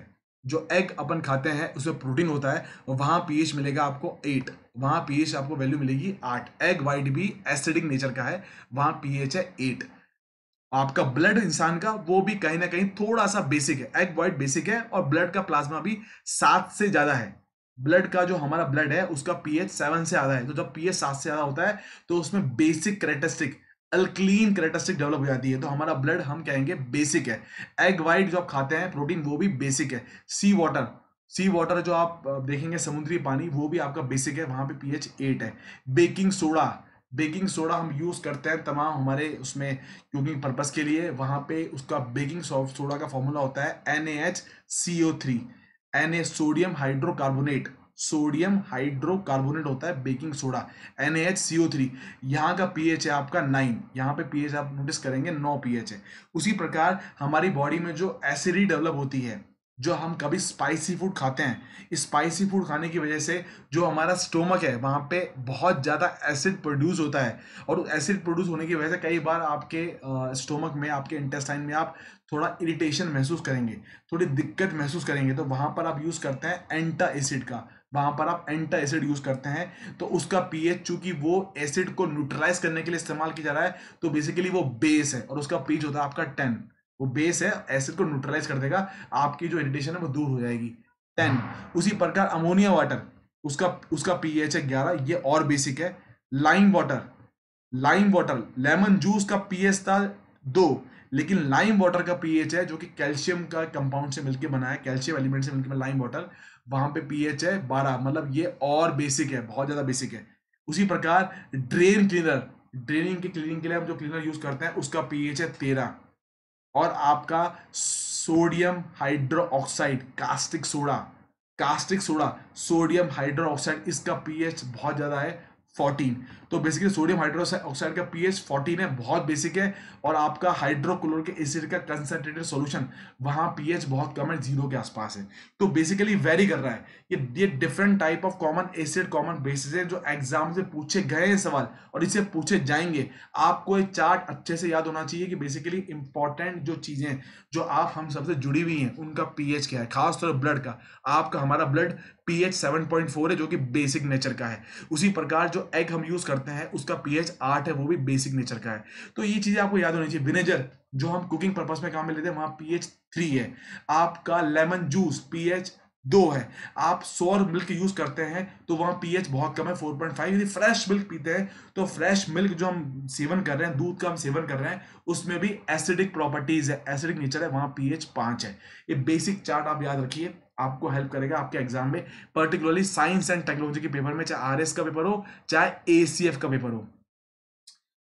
जो एग अपन खाते हैं उसमें प्रोटीन होता है वहां पीएच मिलेगा आपको एट वहां पीएच आपको वैल्यू मिलेगी आठ एग वाइट भी एसिडिक नेचर का है वहां पीएच है एट आपका ब्लड इंसान का वो भी कहीं ना कहीं थोड़ा सा बेसिक है एग वाइट बेसिक है और ब्लड का प्लाज्मा भी सात से ज्यादा है ब्लड का जो हमारा ब्लड है उसका पीएच सेवन से ज्यादा है तो जब पीएच सात से ज्यादा होता है तो उसमें basic characteristic alkaline characteristic develop हो जाती है तो हमारा ब्लड हम कहेंगे बेसिक है एग वाइट जो आप खाते हैं प्रोटीन वो भी बेसिक है सी वाटर सी वाटर जो आप देखेंगे समुद्री पानी वो भी आपका बेसिक है वहां पे पीएच एट है बेकिंग सोडा बेकिंग सोडा हम यूज़ करते हैं तमाम हमारे उसमें कुकिंग पर्पज़ के लिए वहाँ पे उसका बेकिंग सोडा का फॉर्मूला होता है N A H C O three N A sodium hydrocarbonate sodium hydrocarbonate होता है baking soda N A H C O three यहाँ का पी एच है आपका नाइन यहाँ पे पी एच आप नोटिस करेंगे नौ पी एच है उसी प्रकार हमारी बॉडी में जो एसिडी डेवलप होती है जो हम कभी स्पाइसी फूड खाते हैं स्पाइसी फूड खाने की वजह से जो हमारा स्टोमक है वहाँ पे बहुत ज़्यादा एसिड प्रोड्यूस होता है और एसिड प्रोड्यूस होने की वजह से कई बार आपके स्टोमक में आपके इंटेस्टाइन में आप थोड़ा इरिटेशन महसूस करेंगे थोड़ी दिक्कत महसूस करेंगे तो वहाँ पर आप यूज़ करते हैं एंटा एसिड का वहाँ पर आप एंटा एसिड यूज़ करते हैं तो उसका पीएच चूँकि वो एसिड को न्यूट्रलाइज करने के लिए इस्तेमाल किया जा रहा है तो बेसिकली वो बेस है और उसका पीच होता है आपका टेन वो बेस है एसिड को न्यूट्रलाइज कर देगा आपकी जो इरिटेशन है वो दूर हो जाएगी टेन उसी प्रकार अमोनिया वाटर उसका उसका पीएच है ग्यारह ये और बेसिक है lime water lime water lemon juice का पीएच था दो लेकिन लाइम वाटर का पीएच है जो कि कैल्शियम का कंपाउंड से मिलकर बना है कैल्शियम एलिमेंट से मिलकर बना लाइम वाटर वहां पे पीएच है बारह मतलब ये और बेसिक है बहुत ज्यादा बेसिक है उसी प्रकार ड्रेन क्लीनर ड्रेनिंग के क्लीनिंग के लिए हम जो क्लीनर यूज करते हैं उसका पीएच है तेरह और आपका sodium hydroxide caustic soda caustic soda sodium hydroxide इसका पीएच बहुत ज़्यादा है 14 तो बेसिकली सोडियम हाइड्रोक्साइड का पीएच 14 है बहुत बेसिक है और आपका हाइड्रोक्लोरिक एसिड का कंसेंट्रेटेड सॉल्यूशन वहां पीएच बहुत कम है जीरो के आसपास है तो बेसिकली वेरी कर रहा है ये ये different type of common acid common bases है जो एग्जाम से पूछे गए हैं सवाल और इससे पूछे जाएंगे आपको ये चार्ट अच्छे से याद होना चाहिए कि बेसिकली इंपॉर्टेंट जो चीजें जो आप हम सबसे जुड़ी हुई हैं उनका पीएच क्या है खासतौर तो ब्लड का आपका हमारा ब्लड पीएच 7.4 है जो कि बेसिक नेचर का है उसी प्रकार जो एग हम यूज करते करते हैं उसका पीएच आठ है वो भी बेसिक नेचर का है तो ये चीज़ें आपको याद होनी चाहिए विनेजर जो हम कुकिंग पर्पज में काम में लेते हैं वहाँ पीएच थ्री है आपका लेमन जूस पीएच दो है आप सोर मिल्क यूज करते हैं तो वहां पीएच बहुत कम है फोर पॉइंट फाइव यदि फ्रेश मिल्क पीते हैं तो फ्रेश मिल्क जो हम सेवन कर रहे हैं दूध का हम सेवन कर रहे हैं उसमें भी एसिडिक प्रॉपर्टीज है एसिडिक नेचर है वहां पीएच पांच है ये बेसिक चार्ट आप याद रखिए आपको हेल्प करेगा आपके एग्जाम में पर्टिकुलरली साइंस एंड टेक्नोलॉजी के पेपर में चाहे आर का पेपर हो चाहे ए का पेपर हो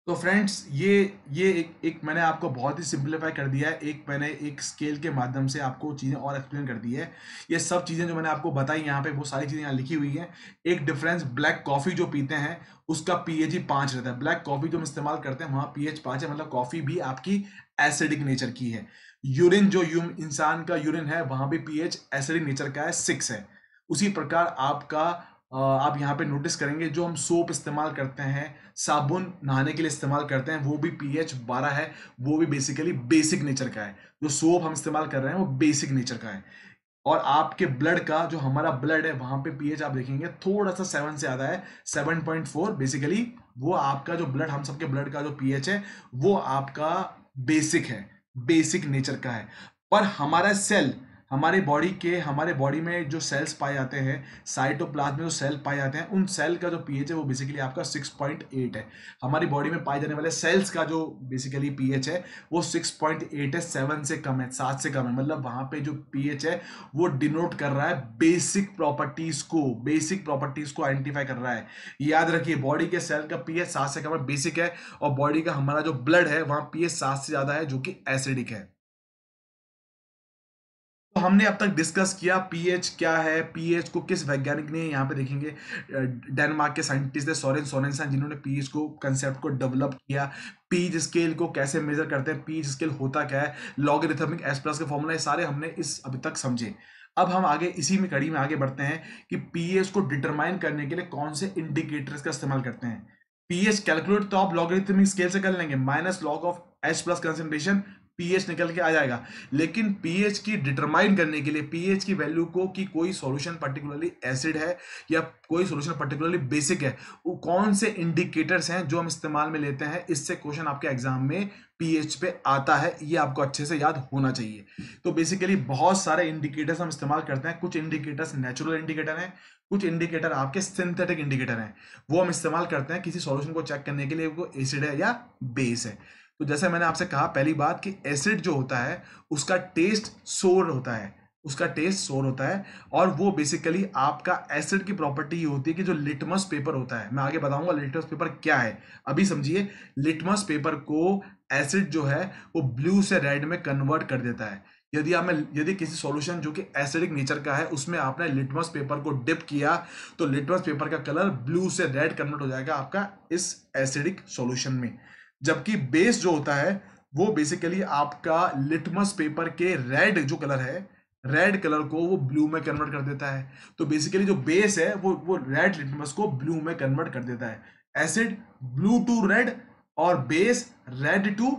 तो फ्रेंड्स ये ये एक एक मैंने आपको बहुत ही सिंप्लीफाई कर दिया है एक मैंने एक स्केल के माध्यम से आपको चीज़ें और एक्सप्लेन कर दी है ये सब चीज़ें जो मैंने आपको बताई यहाँ पे वो सारी चीज़ें यहाँ लिखी हुई हैं एक डिफरेंस ब्लैक कॉफ़ी जो पीते हैं उसका पी एच ही पाँच रहता है ब्लैक कॉफ़ी जो हम इस्तेमाल करते हैं वहाँ पी एच है मतलब कॉफ़ी भी आपकी एसिडिक नेचर की है यूरिन जो यूम इंसान का यूरिन है वहां भी पीएच एसिडिक नेचर का है सिक्स है उसी प्रकार आपका आप यहाँ पे नोटिस करेंगे जो हम सोप इस्तेमाल करते हैं साबुन नहाने के लिए इस्तेमाल करते हैं वो भी पीएच 12 है वो भी बेसिकली बेसिक नेचर का है जो सोप हम इस्तेमाल कर रहे हैं वो बेसिक नेचर का है और आपके ब्लड का जो हमारा ब्लड है वहाँ पे पीएच आप देखेंगे थोड़ा सा सेवन से ज़्यादा है सेवन पॉइंट फोर बेसिकली वो आपका जो ब्लड हम सबके ब्लड का जो पीएच है वो आपका बेसिक है बेसिक नेचर का है पर हमारा सेल हमारे बॉडी के हमारे बॉडी में जो सेल्स पाए जाते हैं साइटोप्लाज्म में जो सेल पाए जाते हैं उन सेल का जो पीएच है वो बेसिकली आपका 6.8 है हमारी बॉडी में पाए जाने वाले सेल्स का जो बेसिकली पीएच है वो 6.8 है सेवन से कम है सात से कम है मतलब वहाँ पे जो पीएच है वो डिनोट कर रहा है बेसिक प्रॉपर्टीज़ को बेसिक प्रॉपर्टीज़ को आइडेंटिफाई कर रहा है याद रखिए बॉडी के सेल का पी सात से कम है बेसिक है और बॉडी का हमारा जो ब्लड है वहाँ पी सात से ज़्यादा है जो कि एसिडिक है हमने अब तक डिस्कस किया पीएच क्या है पीएच को किस वैज्ञानिक ने यहाँ पे देखेंगे डेनमार्क के साइंटिस्ट है सोरेन सोरेनसन जिन्होंने पीएच को कंसेप्ट को डेवलप किया पीज स्केल को कैसे मेजर करते हैं पीज स्केल होता क्या है लॉगरिथमिक एस प्लस के फॉर्मूला सारे हमने इस अभी तक समझे अब हम आगे इसी में कड़ी में आगे बढ़ते हैं कि पीएच को डिटरमाइन करने के लिए कौन से इंडिकेटर्स का इस्तेमाल करते हैं पीएच कैलकुलेट तो आप लॉगरिथमिक स्केल से कर लेंगे minus log of H plus concentration pH निकल के आ जाएगा लेकिन पीएच की डिटरमाइन करने के लिए पीएच की वैल्यू को कि कोई सॉल्यूशन पर्टिकुलरली एसिड है या कोई सॉल्यूशन पर्टिकुलरली बेसिक है वो कौन से इंडिकेटर्स हैं जो हम इस्तेमाल में लेते हैं इससे क्वेश्चन आपके एग्जाम में पीएच पे आता है ये आपको अच्छे से याद होना चाहिए तो बेसिकली बहुत सारे इंडिकेटर्स हम इस्तेमाल करते हैं कुछ इंडिकेटर्स नेचुरल इंडिकेटर हैं कुछ इंडिकेटर आपके सिंथेटिक इंडिकेटर हैं वो हम इस्तेमाल करते हैं किसी सॉल्यूशन को चेक करने के लिए वो एसिड है या बेस है तो जैसे मैंने आपसे कहा पहली बात कि एसिड जो होता है उसका टेस्ट सोर होता है उसका टेस्ट सोर होता है और वो बेसिकली आपका एसिड की प्रॉपर्टी ये होती है कि जो लिटमस पेपर होता है मैं आगे बताऊंगा लिटमस पेपर क्या है अभी समझिए लिटमस पेपर को एसिड जो है वो ब्लू से रेड में कन्वर्ट कर देता है यदि आपने यदि किसी सॉल्यूशन जो कि एसिडिक नेचर का है उसमें आपने लिटमस पेपर को डिप किया तो लिटमस पेपर का कलर ब्लू से रेड कन्वर्ट हो जाएगा आपका इस एसिडिक सॉल्यूशन में जबकि बेस जो होता है वो बेसिकली आपका लिटमस पेपर के रेड जो कलर है रेड कलर को वो ब्लू में कन्वर्ट कर देता है तो बेसिकली जो बेस है वो वो रेड लिटमस को ब्लू में कन्वर्ट कर देता है एसिड ब्लू टू रेड और बेस रेड टू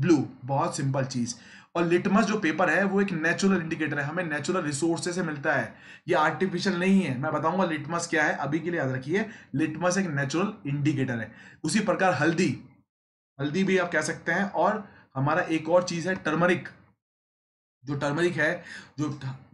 ब्लू बहुत सिंपल चीज और लिटमस जो पेपर है वो एक नेचुरल इंडिकेटर है हमें नेचुरल रिसोर्सेस से मिलता है ये आर्टिफिशियल नहीं है मैं बताऊंगा लिटमस क्या है अभी के लिए याद रखिए लिटमस एक नेचुरल इंडिकेटर है उसी प्रकार हल्दी हल्दी भी आप कह सकते हैं और हमारा एक और चीज़ है टर्मरिक जो टर्मरिक है जो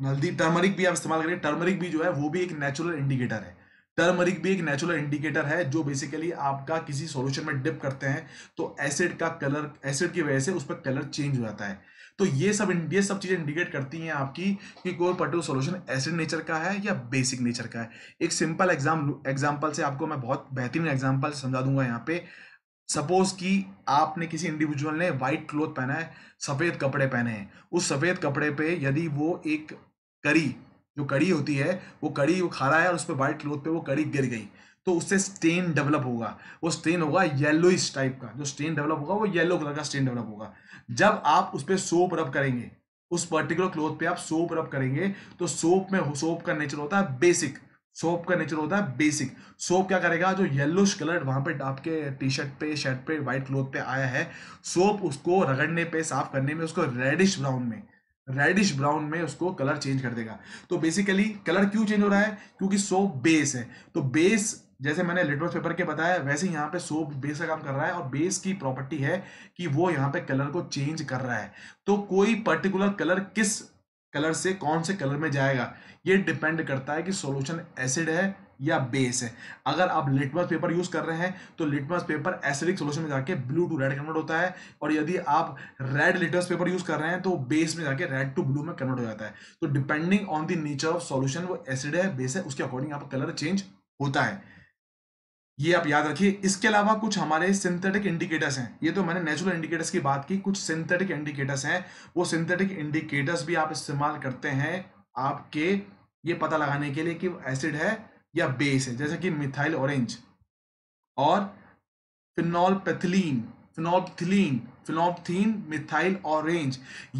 हल्दी टर्मरिक भी आप इस्तेमाल करें टर्मरिक भी जो है वो भी एक नेचुरल इंडिकेटर है टर्मरिक भी एक नेचुरल इंडिकेटर है जो बेसिकली आपका किसी सॉल्यूशन में डिप करते हैं तो एसिड का कलर एसिड की वजह से उस पर कलर चेंज हो जाता है तो ये सब ये सब चीज़ें इंडिकेट करती हैं आपकी कि कोई पर्टिकुलर सॉल्यूशन एसिड नेचर का है या बेसिक नेचर का है एक सिंपल एग्जाम एग्जाम्पल से आपको मैं बहुत बेहतरीन एग्जाम्पल समझा दूंगा यहाँ पे सपोज कि आपने किसी इंडिविजुअल ने वाइट क्लोथ पहना है सफ़ेद कपड़े पहने हैं उस सफ़ेद कपड़े पे यदि वो एक कड़ी जो कड़ी होती है वो कड़ी वो खा रहा है और उस पर वाइट क्लोथ पे वो कड़ी गिर गई तो उससे स्टेन डेवलप होगा वो स्टेन होगा येलो इस टाइप का जो स्टेन डेवलप होगा वो येलो कलर का स्टेन डेवलप होगा जब आप उस पर सोप रब करेंगे उस पर्टिकुलर क्लोथ पे आप सोप रब करेंगे तो सोप में सोप का नेचर होता है बेसिक सोप का नेचर होता है बेसिक सोप क्या करेगा जो येलोश कलर वहां पे आपके टी शर्ट पे शर्ट पे व्हाइट क्लोथ पे आया है सोप उसको रगड़ने पे साफ करने में उसको रेडिश ब्राउन में रेडिश ब्राउन में उसको कलर चेंज कर देगा तो बेसिकली कलर क्यों चेंज हो रहा है क्योंकि सोप बेस है तो बेस जैसे मैंने लिटमस पेपर के बताया वैसे यहाँ पे सोप बेस का काम कर रहा है और बेस की प्रॉपर्टी है कि वो यहाँ पे कलर को चेंज कर रहा है तो कोई पर्टिकुलर कलर किस कलर से कौन से कलर में जाएगा ये डिपेंड करता है कि सॉल्यूशन एसिड है या बेस है अगर आप लिटमस पेपर यूज कर रहे हैं तो लिटमस पेपर एसिडिक सोल्यूशन में जाके ब्लू टू रेड कन्वर्ट होता है और यदि आप रेड लिटमस पेपर यूज कर रहे हैं तो बेस में जाके रेड टू ब्लू में कन्वर्ट हो जाता है तो depending on the nature of solution वो एसिड है बेस है उसके अकॉर्डिंग आपका कलर चेंज होता है ये आप याद रखिए इसके अलावा कुछ हमारे सिंथेटिक इंडिकेटर्स हैं ये तो मैंने नेचुरल इंडिकेटर्स की बात की कुछ सिंथेटिक इंडिकेटर्स हैं वो सिंथेटिक इंडिकेटर्स भी आप इस्तेमाल करते हैं आपके ये पता लगाने के लिए कि एसिड है या बेस है जैसे कि मिथाइल ऑरेंज और phenolphthalein phenol phenolphthalein methyl orange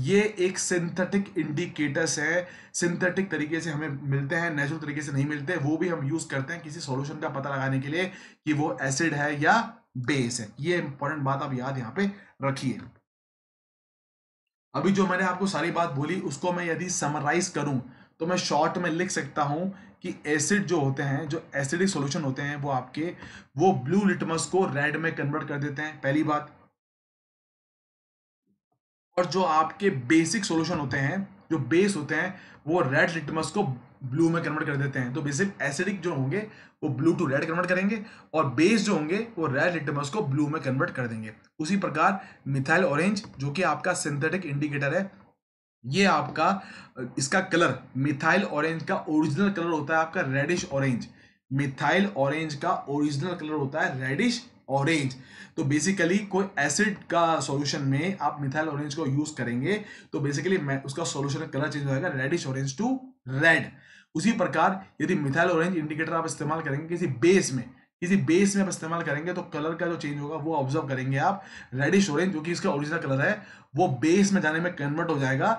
ये एक सिंथेटिक इंडिकेटर्स है सिंथेटिक तरीके से हमें मिलते हैं नेचुरल तरीके से नहीं मिलते वो भी हम यूज करते हैं किसी सॉल्यूशन का पता लगाने के लिए कि वो एसिड है या बेस है ये इंपॉर्टेंट बात आप याद यहाँ पे रखिए अभी जो मैंने आपको सारी बात बोली उसको मैं यदि समराइज करूं तो मैं शॉर्ट में लिख सकता हूं कि एसिड जो होते हैं जो एसिडिक सॉल्यूशन होते हैं वो आपके वो ब्लू लिटमस को रेड में कन्वर्ट कर देते हैं पहली बात और जो आपके बेसिक सोल्यूशन होते हैं जो बेस होते हैं वो रेड लिटमस को ब्लू में कन्वर्ट कर देते हैं तो बेसिक एसिडिक जो होंगे वो ब्लू टू रेड कन्वर्ट करेंगे और बेस जो होंगे वो रेड लिटमस को ब्लू में कन्वर्ट कर देंगे उसी प्रकार मिथाइल ऑरेंज जो कि आपका सिंथेटिक इंडिकेटर है ये आपका इसका कलर मिथाइल ऑरेंज का ओरिजिनल कलर होता है आपका रेडिश ऑरेंज मिथाइल ऑरेंज का ओरिजिनल कलर होता है रेडिश ऑरेंज तो बेसिकली कोई एसिड का सॉल्यूशन में आप मिथाइल ऑरेंज को यूज करेंगे तो बेसिकली उसका सॉल्यूशन कलर चेंज हो जाएगा रेडिश ऑरेंज टू रेड उसी प्रकार यदि मिथाइल ऑरेंज इंडिकेटर आप इस्तेमाल करेंगे किसी बेस में किसी बेस में आप इस्तेमाल करेंगे तो कलर का जो चेंज होगा वो ऑब्जर्व करेंगे आप रेडिश ऑरेंज जो कि इसका ओरिजिनल कलर है वो बेस में जाने में कन्वर्ट हो जाएगा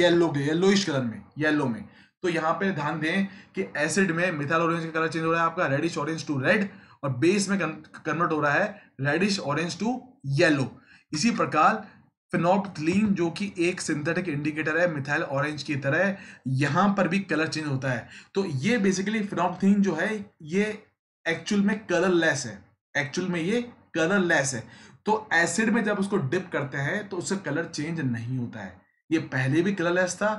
येलो के येलोइश कलर में येलो में तो यहाँ पे ध्यान दें कि एसिड में मिथाइल ऑरेंज का कलर चेंज हो रहा है आपका रेडिश ऑरेंज टू रेड और बेस में कन्वर्ट हो रहा है रेडिश ऑरेंज टू येलो इसी प्रकार फिनोप्थलीन जो कि एक सिंथेटिक इंडिकेटर है मिथाइल ऑरेंज की तरह यहाँ पर भी कलर चेंज होता है तो ये बेसिकली फिनोप्थलीन जो है ये एक्चुअल में कलर लेस है एक्चुअल में ये कलर लेस है तो एसिड में जब उसको डिप करते हैं तो उससे कलर चेंज नहीं होता है ये पहले भी कलरलेस था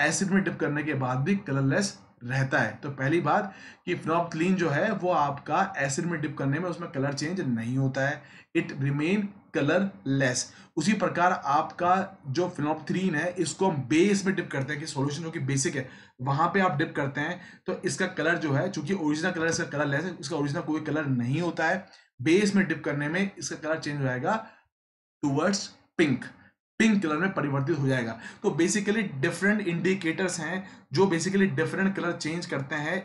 एसिड में डिप करने के बाद भी कलरलेस रहता है तो पहली बात कि फिनॉप्थलीन जो है वो आपका एसिड में डिप करने में उसमें कलर चेंज नहीं होता है इट रिमेन कलर लेस उसी प्रकार आपका जो फिनोपथ्रीन है इसको हम बेस में डिप करते हैं कि सॉल्यूशन जो कि बेसिक है वहां पे आप डिप करते हैं तो इसका कलर जो है चूंकि ओरिजिनल कलर इसका कलर लेस है इसका ओरिजिनल कोई कलर नहीं होता है बेस में डिप करने में इसका कलर चेंज हो जाएगा टूवर्ड्स पिंक पिंक कलर में परिवर्तित हो जाएगा तो बेसिकली डिफरेंट इंडिकेटर्स हैं जो बेसिकली डिफरेंट कलर चेंज करते हैं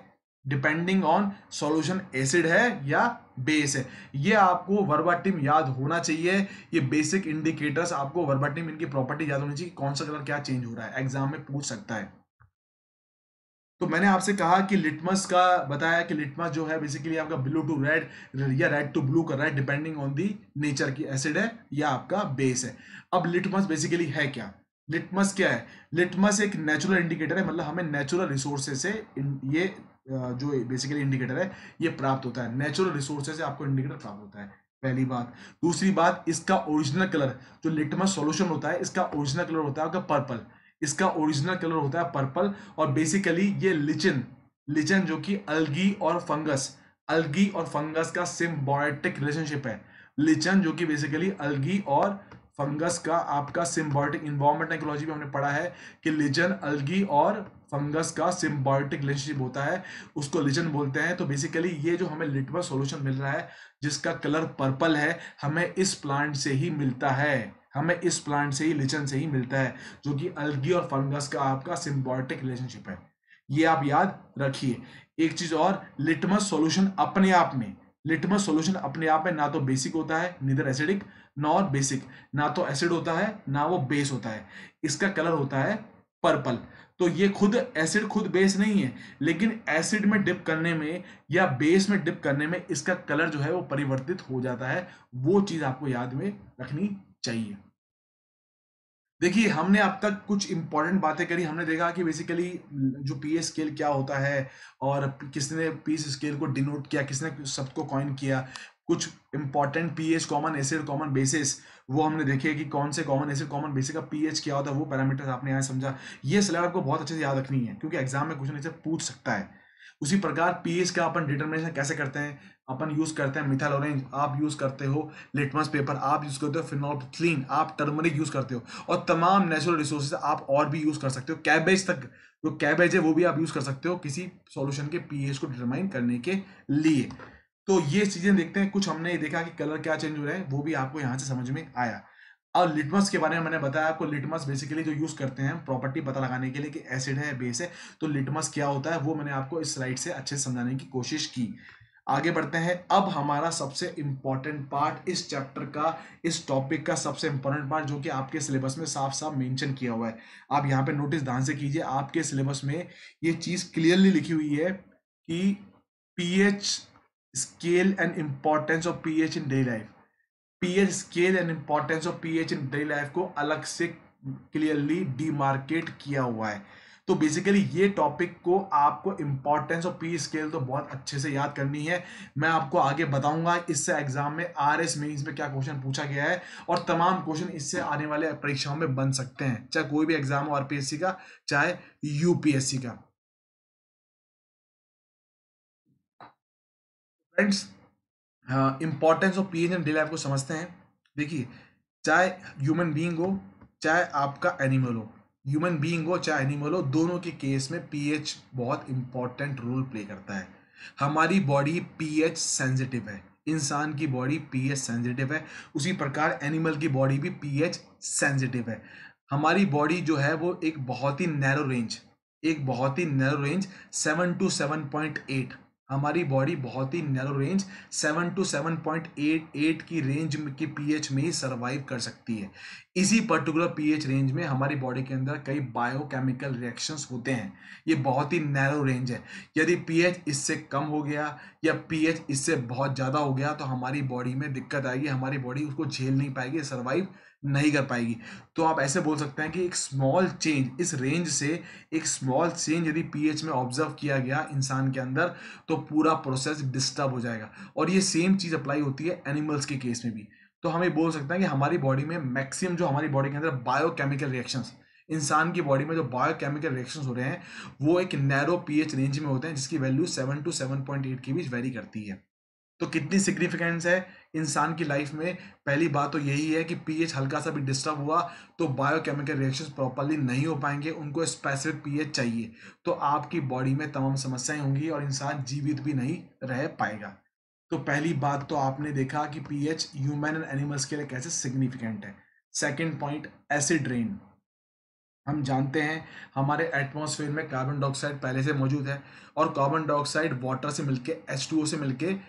डिपेंडिंग ऑन सॉल्यूशन एसिड है या बेस है ये आपको वर्बाटिम याद होना चाहिए ये बेसिक इंडिकेटर्स आपको वर्बाटिम इनकी प्रॉपर्टी याद होनी चाहिए कौन सा कलर क्या चेंज हो रहा है एग्जाम में पूछ सकता है तो मैंने आपसे कहा कि लिटमस का बताया कि लिटमस जो है बेसिकली आपका ब्लू टू रेड या रेड टू ब्लू कर रहा है डिपेंडिंग ऑन दी नेचर की एसिड है या आपका बेस है अब लिटमस बेसिकली है क्या लिटमस क्या है लिटमस एक नेचुरल इंडिकेटर है मतलब हमें नेचुरल रिसोर्सेज से ये जो बेसिकली इंडिकेटर है ये प्राप्त होता है नेचुरल रिसोर्सेज से आपको इंडिकेटर प्राप्त होता है पहली बात दूसरी बात इसका ओरिजिनल कलर जो लिटमस सॉल्यूशन होता है इसका ओरिजिनल कलर होता है आपका पर्पल इसका ओरिजिनल कलर होता है पर्पल और बेसिकली ये लिचन लिचन जो कि अलगी और फंगस अलगी और फंगस का सिम्बॉयटिक रिलेशनशिप है लिचन जो कि बेसिकली अलगी और फंगस का आपका सिम्बॉयटिक इन्वायरमेंट एक्लॉजी में हमने पढ़ा है कि लिचन अलगी और फंगस का सिम्बॉयटिक रिलेशनशिप होता है उसको लिचन बोलते हैं तो बेसिकली ये जो हमें लिटमस सॉल्यूशन मिल रहा है जिसका कलर पर्पल है हमें इस प्लांट से ही मिलता है हमें इस प्लांट से ही लिचन से ही मिलता है जो कि अलगी और फंगस का आपका सिम्बॉटिक रिलेशनशिप है ये आप याद रखिए एक चीज और लिटमस सॉल्यूशन अपने आप में लिटमस सॉल्यूशन अपने आप में ना तो बेसिक होता है निधर एसिडिक नॉर बेसिक ना तो एसिड होता है ना वो बेस होता है इसका कलर होता है पर्पल तो ये खुद एसिड खुद बेस नहीं है लेकिन एसिड में डिप करने में या बेस में डिप करने में इसका कलर जो है वो परिवर्तित हो जाता है वो चीज़ आपको याद में रखनी चाहिए देखिए हमने अब तक कुछ इंपॉर्टेंट बातें करी हमने देखा कि बेसिकली जो पी स्केल क्या होता है और किसने पी स्केल को डिनोट किया किसने शब्द को कॉइन किया कुछ important P H common acid common bases वो हमने देखे कि कौन से कॉमन एसिड कॉमन बेसिस का पी एच क्या होता है वो पैरामीटर्स आपने यहाँ समझा ये स्लैब आपको बहुत अच्छे से याद रखनी है क्योंकि एग्जाम में क्वेश्चन नहीं पूछ सकता है उसी प्रकार पीएस का अपन डिटर्मिनेशन कैसे करते हैं अपन यूज करते हैं मिथाइल ऑरेंज आप यूज करते हो लिटमस पेपर आप यूज करते हो फिनोल्फथलीन आप टर्मरिक यूज करते हो और तमाम नेचुरल रिसोर्सेज आप और भी यूज कर सकते हो कैबेज तक जो कैबेज है वो भी आप यूज कर सकते हो किसी सोल्यूशन के पीएच को डिटरमाइन करने के लिए तो ये चीजें देखते हैं कुछ हमने ये देखा कि कलर क्या चेंज हो रहा है वो भी आपको यहाँ से समझ में आया और लिटमस के बारे में मैंने बताया आपको लिटमस बेसिकली जो यूज़ करते हैं प्रॉपर्टी पता लगाने के लिए कि एसिड है बेस है तो लिटमस क्या होता है वो मैंने आपको इस स्लाइड से अच्छे से समझाने की कोशिश की आगे बढ़ते हैं अब हमारा सबसे इम्पॉर्टेंट पार्ट इस चैप्टर का इस टॉपिक का सबसे इंपॉर्टेंट पार्ट जो कि आपके सिलेबस में साफ साफ मेंशन किया हुआ है आप यहाँ पे नोटिस ध्यान से कीजिए आपके सिलेबस में ये चीज़ क्लियरली लिखी हुई है कि pH scale and importance of pH in day life pH scale and importance of pH in daily life को अलग से क्लियरली डीमार्केट किया हुआ है तो बेसिकली ये टॉपिक को आपको इंपॉर्टेंस ऑफ पी स्केल तो बहुत अच्छे से याद करनी है मैं आपको आगे बताऊंगा इससे एग्जाम में आर एस मेन्स में क्या क्वेश्चन पूछा गया है और तमाम क्वेश्चन इससे आने वाले परीक्षाओं में बन सकते हैं चाहे कोई भी एग्जाम हो आरपीएससी का चाहे यूपीएससी का friends importance of P H and day life को समझते हैं देखिए चाहे ह्यूमन बीइंग हो चाहे आपका एनिमल हो ह्यूमन बीइंग हो चाहे एनिमल हो दोनों के केस में पीएच बहुत इंपॉर्टेंट रोल प्ले करता है हमारी बॉडी पीएच सेंसिटिव है इंसान की बॉडी पीएच सेंसिटिव है उसी प्रकार एनिमल की बॉडी भी पीएच सेंसिटिव है हमारी बॉडी जो है वो एक बहुत ही नैरो रेंज एक बहुत ही narrow range seven to seven point eight हमारी बॉडी बहुत ही narrow range seven to seven point eight eight की रेंज की पीएच में ही सर्वाइव कर सकती है इसी पर्टिकुलर पीएच रेंज में हमारी बॉडी के अंदर कई बायोकेमिकल रिएक्शंस होते हैं ये बहुत ही नैरो रेंज है यदि पीएच इससे कम हो गया या पीएच इससे बहुत ज़्यादा हो गया तो हमारी बॉडी में दिक्कत आएगी हमारी बॉडी उसको झेल नहीं पाएगी सर्वाइव नहीं कर पाएगी तो आप ऐसे बोल सकते हैं कि एक स्मॉल चेंज इस रेंज से एक स्मॉल चेंज यदि पीएच में ऑब्जर्व किया गया इंसान के अंदर तो पूरा प्रोसेस डिस्टर्ब हो जाएगा और ये सेम चीज़ अप्लाई होती है एनिमल्स के केस में भी तो हम ये बोल सकते हैं कि हमारी बॉडी में मैक्सिमम जो हमारी बॉडी के अंदर बायोकेमिकल रिएक्शंस इंसान की बॉडी में जो बायोकेमिकल रिएक्शंस हो रहे हैं वो एक नैरो पीएच रेंज में होते हैं जिसकी value seven to seven point eight के बीच वेरी करती है तो कितनी सिग्निफिकेंस है इंसान की लाइफ में पहली बात तो यही है कि पीएच हल्का सा भी डिस्टर्ब हुआ तो बायोकेमिकल रिएक्शन प्रॉपरली नहीं हो पाएंगे उनको स्पेसिफिक पीएच चाहिए तो आपकी बॉडी में तमाम समस्याएं होंगी और इंसान जीवित भी नहीं रह पाएगा तो पहली बात तो आपने देखा कि पीएच ह्यूमन एंड एनिमल्स के लिए कैसे सिग्निफिकेंट है सेकेंड पॉइंट एसिड रेन हम जानते हैं हमारे एटमोसफेयर में कार्बन डाइऑक्साइड पहले से मौजूद है और कार्बन डाइऑक्साइड वाटर से मिलकर एच से मिलकर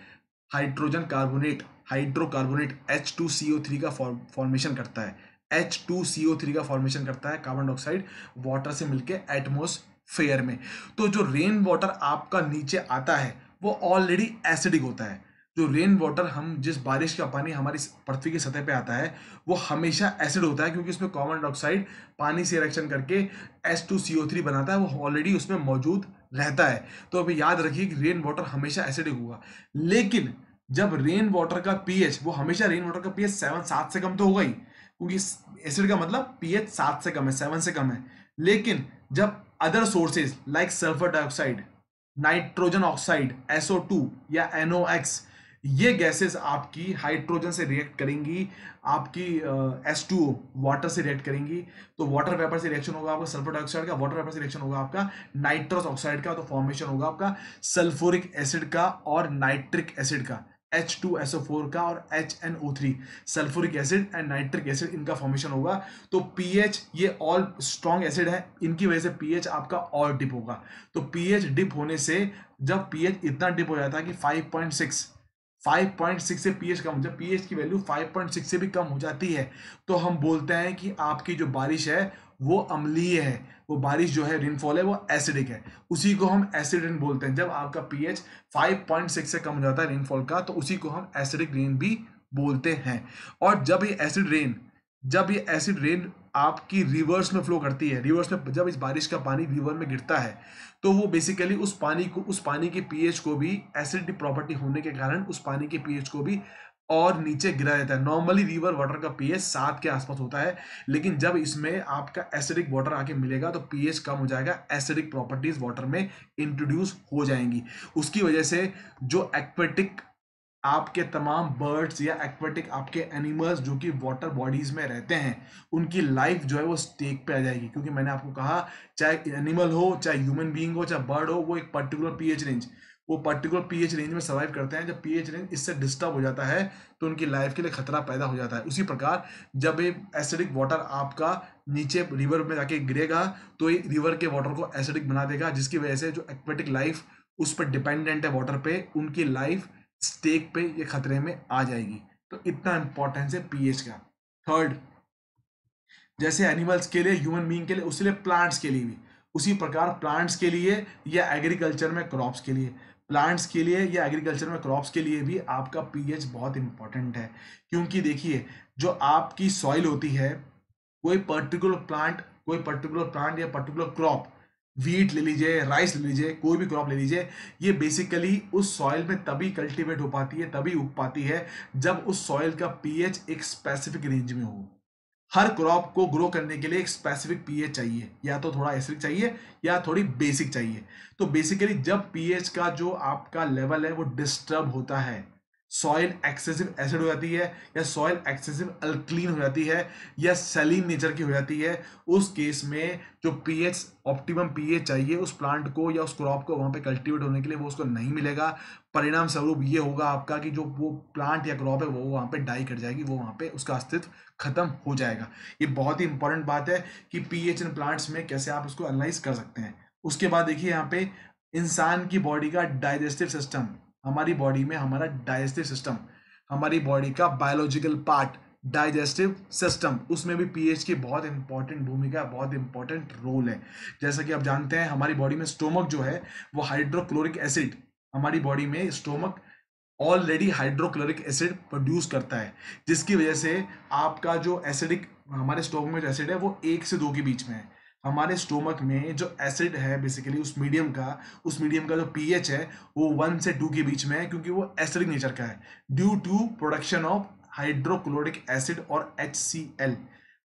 hydrogen carbonate hydrocarbonate H two C O three का फॉर्मेशन करता है H two C O three का फॉर्मेशन करता है कार्बन डाइऑक्साइड वाटर से मिलकर एटमोसफेयर में तो जो रेन वाटर आपका नीचे आता है वो ऑलरेडी एसिडिक होता है जो रेन वाटर हम जिस बारिश का पानी हमारी पृथ्वी की सतह पे आता है वो हमेशा एसिड होता है क्योंकि उसमें कॉमन डाइऑक्साइड पानी से रिएक्शन करके S two C O three बनाता है वो ऑलरेडी उसमें मौजूद रहता है तो अभी याद रखिए कि रेन वाटर हमेशा एसिड होगा लेकिन जब रेन वाटर का पीएच वो हमेशा रेन वाटर का पीएच सेवन सात से कम तो होगा ही क्योंकि एसिड का मतलब पीएच सात से कम है सेवन से कम है लेकिन जब other sources like sulphur dioxide nitrogen oxide SO two या एनओ एक्स ये गैसेस आपकी हाइड्रोजन से रिएक्ट करेंगी आपकी एस टू वाटर से रिएक्ट करेंगी तो वाटर वेपर से रिएक्शन होगा आपका सल्फर डाइऑक्साइड का वाटर वेपर से रिएक्शन होगा आपका नाइट्रस ऑक्साइड का तो फॉर्मेशन होगा आपका सल्फोरिक एसिड का और नाइट्रिक एसिड का H2SO4 का और HNO3 sulphuric acid and nitric acid इनका फॉर्मेशन होगा तो पीएच ये ऑल स्ट्रॉन्ग एसिड है इनकी वजह से पीएच आपका और डिप होगा तो पीएच डिप होने से जब पीएच इतना डिप हो जाता है कि 5.6 5.6 से पीएच कम जब पीएच की वैल्यू 5.6 से भी कम हो जाती है तो हम बोलते हैं कि आपकी जो बारिश है वो अम्लीय है वो बारिश जो है रेनफॉल है वो एसिडिक है उसी को हम एसिड रेन बोलते हैं जब आपका पीएच 5.6 से कम हो जाता है रेनफॉल का तो उसी को हम एसिडिक रेन भी बोलते हैं और जब ये एसिड रेन जब ये एसिड रेन आपकी रिवर्स में फ्लो करती है रिवर्स में जब इस बारिश का पानी रिवर में गिरता है तो वो बेसिकली उस पानी को उस पानी के पीएच को भी एसिडिटी प्रॉपर्टी होने के कारण उस पानी के पीएच को भी और नीचे गिरा जाता है नॉर्मली रिवर वाटर का पीएच सात के आसपास होता है लेकिन जब इसमें आपका एसिडिक वाटर आके मिलेगा तो पीएच कम हो जाएगा एसिडिक प्रॉपर्टीज वाटर में इंट्रोड्यूस हो जाएंगी उसकी वजह से जो एक्वेटिक आपके तमाम बर्ड्स या एक्वेटिक आपके एनिमल्स जो कि वाटर बॉडीज में रहते हैं उनकी लाइफ जो है वो स्टेक पे आ जाएगी क्योंकि मैंने आपको कहा चाहे एनिमल हो चाहे ह्यूमन बीइंग हो चाहे बर्ड हो वो एक पर्टिकुलर पीएच रेंज वो पर्टिकुलर पीएच रेंज में सर्वाइव करते हैं जब पीएच रेंज इससे डिस्टर्ब हो जाता है तो उनकी लाइफ के लिए खतरा पैदा हो जाता है उसी प्रकार जब ये एसिडिक वाटर आपका नीचे रिवर में जाके गिरेगा तो ये रिवर के वाटर को एसिडिक बना देगा जिसकी वजह से जो एक्वेटिक लाइफ उस पर डिपेंडेंट है वाटर पे उनकी लाइफ स्टेक पे ये खतरे में आ जाएगी तो इतना इंपॉर्टेंस है पीएच का थर्ड जैसे एनिमल्स के लिए ह्यूमन बींग के लिए उसके लिए प्लांट्स के लिए भी उसी प्रकार प्लांट्स के लिए या एग्रीकल्चर में क्रॉप्स के लिए प्लांट्स के लिए या एग्रीकल्चर में क्रॉप्स के लिए भी आपका पीएच बहुत इंपॉर्टेंट है क्योंकि देखिए जो आपकी सॉइल होती है कोई पर्टिकुलर प्लांट कोई पर्टिकुलर प्लांट या पर्टिकुलर क्रॉप वीट ले लीजिए राइस ले लीजिए कोई भी क्रॉप ले लीजिए ये बेसिकली उस सॉइल में तभी कल्टीवेट हो पाती है तभी उग पाती है जब उस सॉइल का पीएच एक स्पेसिफिक रेंज में हो हर क्रॉप को ग्रो करने के लिए एक स्पेसिफिक पीएच चाहिए या तो थोड़ा एसिड चाहिए या थोड़ी बेसिक चाहिए तो बेसिकली जब पीएच का जो आपका लेवल है वो डिस्टर्ब होता है सॉइल एक्सेसिव एसिड हो जाती है या सॉइल एक्सेसिव अल्कलीन हो जाती है या सेलिन नेचर की हो जाती है उस केस में जो पीएच ऑप्टिमम पीएच चाहिए उस प्लांट को या उस क्रॉप को वहाँ पे कल्टीवेट होने के लिए वो उसको नहीं मिलेगा परिणाम स्वरूप ये होगा आपका कि जो वो प्लांट या क्रॉप है वो वहाँ पे डाई कर जाएगी वो वहाँ पे उसका अस्तित्व खत्म हो जाएगा ये बहुत ही इंपॉर्टेंट बात है कि पीएच इन प्लांट्स में कैसे आप उसको एनालाइज कर सकते हैं उसके बाद देखिए यहाँ पे इंसान की बॉडी का डाइजेस्टिव सिस्टम हमारी बॉडी में हमारा डाइजेस्टिव सिस्टम हमारी बॉडी का बायोलॉजिकल पार्ट डाइजेस्टिव सिस्टम उसमें भी पीएच की बहुत इंपॉर्टेंट भूमिका बहुत इंपॉर्टेंट रोल है जैसा कि आप जानते हैं हमारी बॉडी में स्टोमक जो है वो हाइड्रोक्लोरिक एसिड हमारी बॉडी में stomach already hydrochloric acid produce करता है जिसकी वजह से आपका जो एसिडिक हमारे स्टोमक में जो एसिड है वो एक से दो के बीच में है हमारे स्टोमक में जो एसिड है बेसिकली उस मीडियम का उस मीडियम का जो पीएच है वो वन से टू के बीच में है क्योंकि वो एसिडिक नेचर का है due to production of hydrochloric acid और एच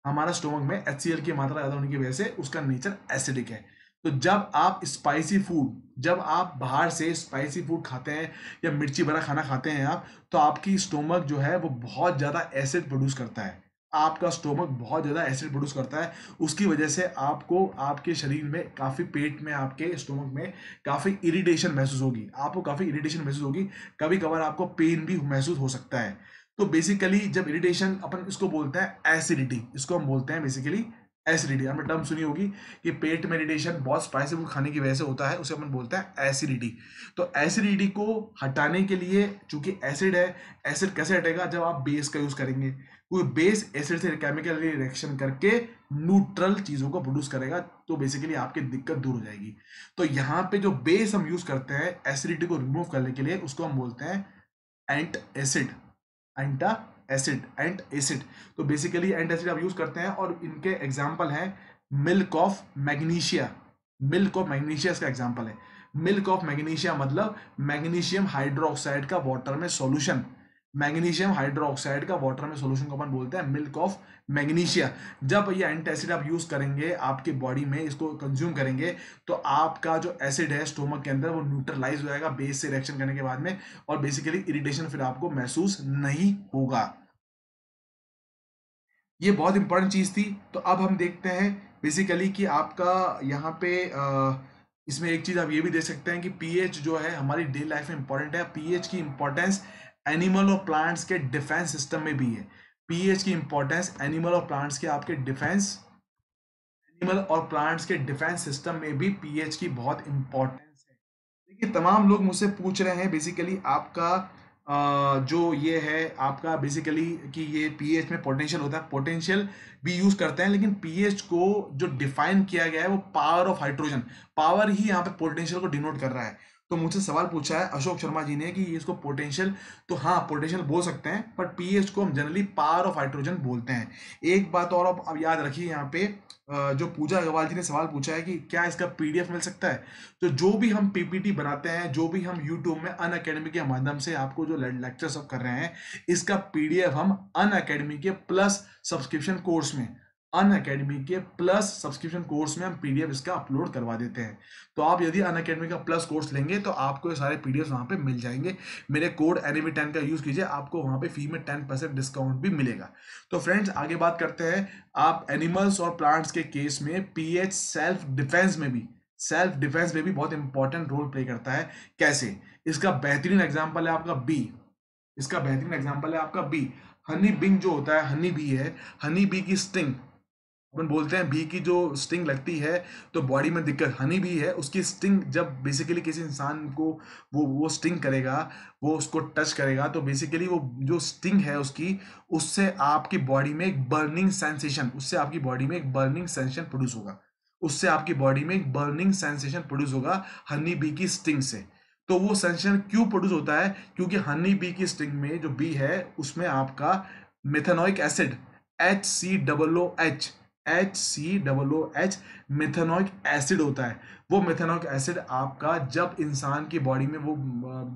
हमारा स्टोमक में एच की मात्रा ज़्यादा होने की वजह से उसका नेचर एसिडिक है तो जब आप स्पाइसी फूड जब आप बाहर से स्पाइसी फूड खाते हैं या मिर्ची भरा खाना खाते हैं आप तो आपकी स्टोमक जो है वो बहुत ज़्यादा एसिड प्रोड्यूस करता है आपका स्टोमक बहुत ज़्यादा एसिड प्रोड्यूस करता है उसकी वजह से आपको आपके शरीर में काफ़ी पेट में आपके स्टोमक में काफ़ी इरिटेशन महसूस होगी आपको काफ़ी इरिटेशन महसूस होगी कभी कभार आपको पेन भी महसूस हो सकता है तो बेसिकली जब इरिटेशन अपन इसको बोलते हैं एसिडिटी इसको हम बोलते हैं बेसिकली एसिडिटी हमने टर्म सुनी होगी कि पेट में इरिटेशन बहुत स्पाइसी फूड खाने की वजह से होता है उसे अपन बोलते हैं एसिडिटी तो एसिडिटी को हटाने के लिए चूंकि एसिड है एसिड कैसे हटेगा जब आप बेस का यूज़ करेंगे कोई बेस एसिड से केमिकल रिएक्शन करके न्यूट्रल चीज़ों को प्रोड्यूस करेगा तो बेसिकली आपकी दिक्कत दूर हो जाएगी तो यहाँ पे जो बेस हम यूज़ करते हैं एसिडिटी को रिमूव करने के लिए उसको हम बोलते हैं antacid antacid antacid तो बेसिकली एंट एसिड आप यूज़ करते हैं और इनके एग्जाम्पल हैं milk of magnesia milk of magnesia इसका एग्जाम्पल है मिल्क ऑफ मैग्नीशिया मतलब मैग्नीशियम हाइड्रोक्साइड का वाटर में सोल्यूशन मैग्नीशियम हाइड्रोक्साइड का वाटर में सोल्यूशन को अपन बोलते हैं मिल्क ऑफ मैग्नीशिया जब ये एंटी एसिड आप यूज करेंगे आपके बॉडी में इसको कंज्यूम करेंगे तो आपका जो एसिड है स्टोमक के अंदर वो न्यूट्रलाइज हो जाएगा बेस से रिएक्शन करने के बाद में और बेसिकली इरिटेशन फिर आपको महसूस नहीं होगा ये बहुत इंपॉर्टेंट चीज थी तो अब हम देखते हैं बेसिकली कि आपका यहाँ पे इसमें एक चीज आप ये भी देख सकते हैं कि पीएच जो है हमारी डेली लाइफ में इंपॉर्टेंट है पीएच की इंपॉर्टेंस एनिमल और प्लांट्स के डिफेंस सिस्टम में भी है पीएच की इंपॉर्टेंस एनिमल और प्लांट्स के आपके डिफेंस एनिमल और प्लांट्स के डिफेंस सिस्टम में भी पीएच की बहुत इंपॉर्टेंस है देखिए तमाम लोग मुझसे पूछ रहे हैं बेसिकली आपका जो ये है आपका बेसिकली कि ये पीएच में पोटेंशियल होता है पोटेंशियल भी यूज़ करते हैं लेकिन पीएच को जो डिफाइन किया गया है वो पावर ऑफ हाइड्रोजन पावर ही यहाँ पे पोटेंशियल को डिनोट कर रहा है तो मुझसे सवाल पूछा है अशोक शर्मा जी ने कि इसको पोटेंशियल तो हाँ पोटेंशियल बोल सकते हैं बट पी को हम जनरली पावर ऑफ हाइड्रोजन बोलते हैं एक बात और अब याद रखिए यहाँ पे जो पूजा अग्रवाल जी ने सवाल पूछा है कि क्या इसका पीडीएफ मिल सकता है तो जो भी हम पीपीटी बनाते हैं जो भी हम यूट्यूब में अन अकेडमी के माध्यम से आपको जो लेक्चर सब कर रहे हैं इसका पीडीएफ हम अन अकेडमी के प्लस सब्सक्रिप्शन कोर्स में अन अकेडमी के प्लस सब्सक्रिप्शन कोर्स में हम पीडीएफ इसका अपलोड करवा देते हैं तो आप यदि अन अकेडमी का प्लस कोर्स लेंगे तो आपको ये सारे पीडीएफ वहां पे मिल जाएंगे मेरे कोड एनिमी टेन का यूज़ कीजिए आपको वहां पे फी में टेन परसेंट डिस्काउंट भी मिलेगा तो फ्रेंड्स आगे बात करते हैं आप एनिमल्स और प्लांट्स के केस में पी सेल्फ डिफेंस में भी सेल्फ डिफेंस में भी बहुत इंपॉर्टेंट रोल प्ले करता है कैसे इसका बेहतरीन एग्जाम्पल है आपका बी इसका बेहतरीन एग्जाम्पल है आपका बी हनी बिंग जो होता है हनी बी है हनी बी की स्टिंग अपन बोलते हैं बी की जो स्टिंग लगती है तो बॉडी में दिक्कत हनी भी है उसकी स्टिंग जब बेसिकली किसी इंसान को वो वो स्टिंग करेगा वो उसको टच करेगा तो बेसिकली वो जो स्टिंग है उसकी उससे आपकी बॉडी में एक बर्निंग सेंसेशन उससे आपकी बॉडी में एक बर्निंग सेंसेशन प्रोड्यूस होगा उससे आपकी बॉडी में एक बर्निंग सेंसेशन प्रोड्यूस होगा हनी बी की स्टिंग से तो वो सेंसेशन क्यों प्रोड्यूस होता है क्योंकि हनी बी की स्टिंग में जो बी है उसमें आपका methanoic acid H C double O H H C double O H methanoic acid होता है वो मिथेनोइक एसिड आपका जब इंसान की बॉडी में वो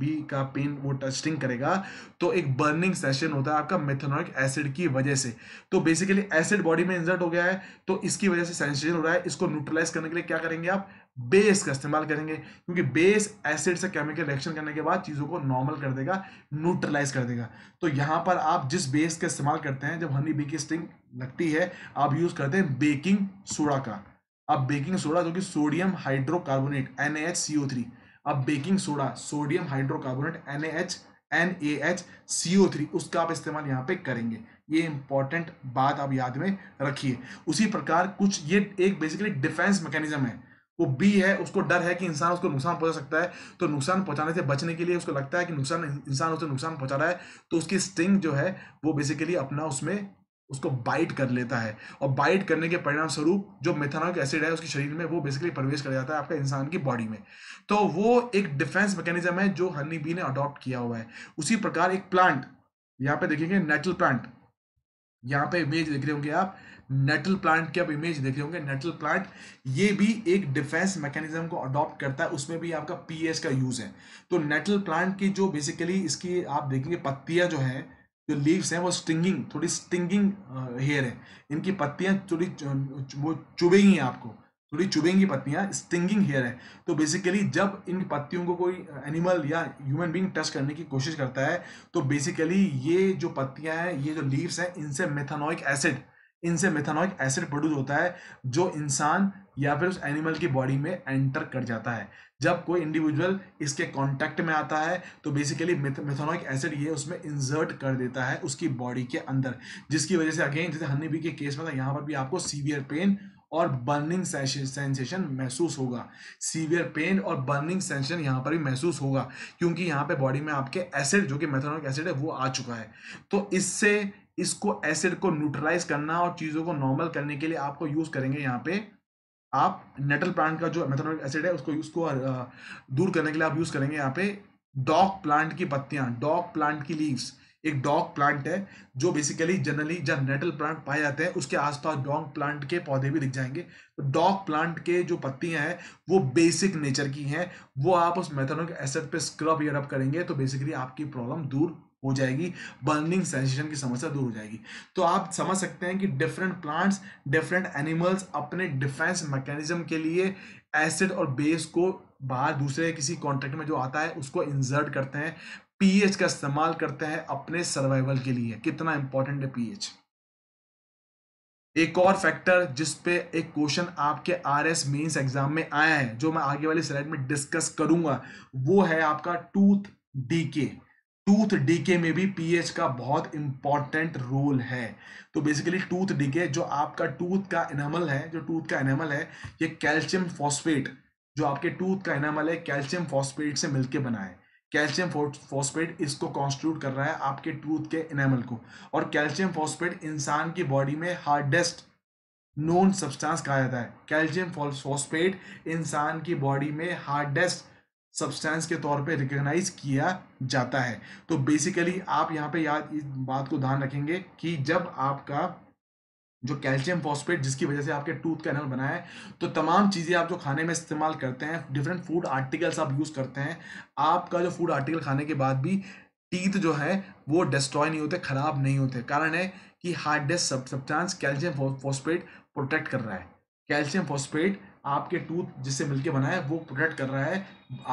बी का पेन वो टेस्टिंग करेगा तो एक बर्निंग सेशन होता है आपका मेथेनॉइक एसिड की वजह से तो बेसिकली एसिड बॉडी में इंजर्ट हो गया है तो इसकी वजह से सेंसेशन हो रहा है इसको न्यूट्रलाइज करने के लिए क्या करेंगे आप बेस का इस्तेमाल करेंगे क्योंकि बेस एसिड से केमिकल रिएक्शन करने के बाद चीज़ों को नॉर्मल कर देगा न्यूट्रलाइज कर देगा तो यहाँ पर आप जिस बेस का इस्तेमाल करते हैं जब हनी बी की स्टिंग लगती है आप यूज़ करते हैं बेकिंग सोडा का अब बेकिंग सोडा जो कि sodium hydrocarbonate N A H C O three अब baking soda sodium hydrocarbonate N A H N A H C O three उसका आप इस्तेमाल यहाँ पे करेंगे ये इंपॉर्टेंट बात आप याद में रखिए उसी प्रकार कुछ ये एक बेसिकली डिफेंस मैकेनिज्म है वो बी है उसको डर है कि इंसान उसको नुकसान पहुंचा सकता है तो नुकसान पहुंचाने से बचने के लिए उसको लगता है कि नुकसान इंसान उसे नुकसान पहुंचा रहा है तो उसकी स्टिंग जो है वो बेसिकली अपना उसमें उसको बाइट कर लेता है और बाइट करने के परिणाम स्वरूप जो मेथानॉलिक एसिड है उसके शरीर में वो बेसिकली प्रवेश कर जाता है आपका इंसान की बॉडी में तो वो एक डिफेंस मैकेनिज्म है जो हनी बी ने अडॉप्ट किया हुआ है उसी प्रकार एक प्लांट यहाँ पे देखेंगे नेटल प्लांट यहाँ पे इमेज देख रहे होंगे आप नेटल प्लांट की आप इमेज देखे होंगे नेटल प्लांट ये भी एक डिफेंस मैकेनिज्म को अडॉप्ट करता है उसमें भी आपका पीएस का यूज़ है तो नेटल प्लांट की जो बेसिकली इसकी आप देखेंगे पत्तियाँ जो है जो लीव्स हैं वो स्टिंगिंग थोड़ी स्टिंगिंग हेयर है इनकी पत्तियाँ थोड़ी वो चुभेंगी आपको थोड़ी चुभेंगी पत्तियाँ स्टिंगिंग हेयर है तो बेसिकली जब इन पत्तियों को कोई एनिमल या ह्यूमन बींग टच करने की कोशिश करता है तो बेसिकली ये जो पत्तियाँ हैं ये जो लीव्स हैं इनसे मेथानोइक एसिड इनसे मेथानॉइक एसिड प्रोड्यूस होता है जो इंसान या फिर उस एनिमल की बॉडी में एंटर कर जाता है जब कोई इंडिविजुअल इसके कांटेक्ट में आता है तो बेसिकली मेथानॉइक एसिड ये उसमें इंजर्ट कर देता है उसकी बॉडी के अंदर जिसकी वजह से अगेन जैसे हनी बी के केस में था यहाँ पर भी आपको सीवियर पेन और बर्निंग सेंसेशन महसूस होगा सीवियर पेन और बर्निंग सेंसेशन यहाँ पर भी महसूस होगा क्योंकि यहाँ पे बॉडी में आपके एसिड जो कि मेथानॉइक एसिड है वो आ चुका है तो इससे इसको एसिड को न्यूट्रलाइज करना और चीज़ों को नॉर्मल करने के लिए आपको यूज़ करेंगे यहाँ पे आप नेटल प्लांट का जो मेथानोलिक एसिड है उसको उसको दूर करने के लिए आप यूज़ करेंगे यहाँ पे डॉग प्लांट की पत्तियां डॉग प्लांट की लीव्स एक डॉग प्लांट है जो बेसिकली जनरली जहाँ नेटल प्लांट पाए जाते हैं उसके आसपास डॉग प्लांट के पौधे भी दिख जाएंगे तो डॉग प्लांट के जो पत्तियां हैं वो बेसिक नेचर की हैं वो आप उस मेथानोलिक एसिड पे स्क्रब या रब करेंगे तो बेसिकली आपकी प्रॉब्लम दूर हो जाएगी बर्निंग सेंसेशन की समस्या दूर हो जाएगी तो आप समझ सकते हैं कि डिफरेंट प्लांट्स डिफरेंट एनिमल्स अपने डिफेंस मैकेनिज्म के लिए एसिड और बेस को बाहर दूसरे किसी कॉन्ट्रैक्ट में जो आता है उसको इंजर्ट करते हैं पीएच का इस्तेमाल करते हैं अपने सर्वाइवल के लिए कितना इंपॉर्टेंट है पीएच एक और फैक्टर जिस पे एक क्वेश्चन आपके आर एस मेन्स एग्जाम में आया है जो मैं आगे वाली स्लाइड में डिस्कस करूंगा वो है आपका टूथ डीके टूथ डीके में भी पीएच का बहुत इंपॉर्टेंट रोल है तो बेसिकली टूथ डीके जो आपका टूथ का एनामल है जो टूथ का एनामल है ये कैल्शियम फॉस्फेट जो आपके टूथ का एनामल है कैल्शियम फॉस्फेट से मिलकर बना है कैल्शियम फॉस्फेट इसको कॉन्स्टिट्यूट कर रहा है आपके टूथ के एनामल को और कैल्शियम फॉस्फेट इंसान की बॉडी में हार्डेस्ट नोन सब्सटेंस कहा जाता है कैल्शियम फॉस्फेट इंसान की बॉडी में हार्डेस्ट सब्सटेंस के तौर पे रिकग्नाइज किया जाता है तो बेसिकली आप यहाँ पे याद इस बात को ध्यान रखेंगे कि जब आपका जो कैल्शियम फॉस्फेट जिसकी वजह से आपके टूथ कैनल बना है तो तमाम चीज़ें आप जो खाने में इस्तेमाल करते हैं डिफरेंट फूड आर्टिकल्स आप यूज़ करते हैं आपका जो फूड आर्टिकल खाने के बाद भी टीथ जो है वो डिस्ट्रॉय नहीं होते ख़राब नहीं होते कारण है कि हार्ड सब सब्सटेंस कैल्शियम फॉस्फेट प्रोटेक्ट कर रहा है कैल्शियम फॉस्फेट आपके टूथ जिससे मिलके बना है वो प्रोटेक्ट कर रहा है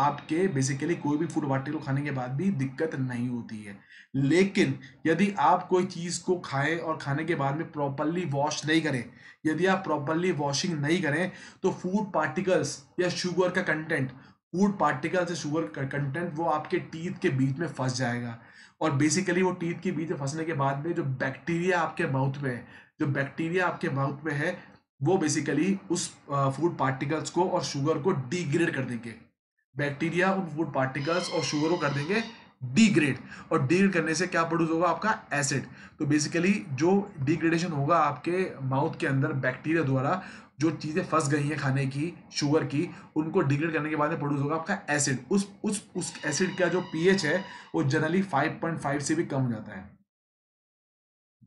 आपके बेसिकली कोई भी फूड वाटर को खाने के बाद भी दिक्कत नहीं होती है लेकिन यदि आप कोई चीज़ को खाएं और खाने के बाद में प्रॉपरली वॉश नहीं करें यदि आप प्रॉपरली वॉशिंग नहीं करें तो फूड पार्टिकल्स या शुगर का कंटेंट फूड पार्टिकल से शुगर कंटेंट वो आपके टीथ के बीच में फंस जाएगा और बेसिकली वो टीथ के बीच में फंसने के बाद में जो बैक्टीरिया आपके माउथ में है जो बैक्टीरिया आपके माउथ में है वो बेसिकली उस फूड पार्टिकल्स को और शुगर को डिग्रेड कर देंगे बैक्टीरिया उन फूड पार्टिकल्स और शुगर को कर देंगे डिग्रेड और डिग्रेड करने से क्या प्रोड्यूस होगा आपका एसिड तो बेसिकली जो डिग्रेडेशन होगा आपके माउथ के अंदर बैक्टीरिया द्वारा जो चीज़ें फंस गई हैं खाने की शुगर की उनको डिग्रेड करने के बाद में प्रोड्यूस होगा आपका एसिड उस उस उस एसिड का जो पीएच है वो जनरली 5.5 से भी कम हो जाता है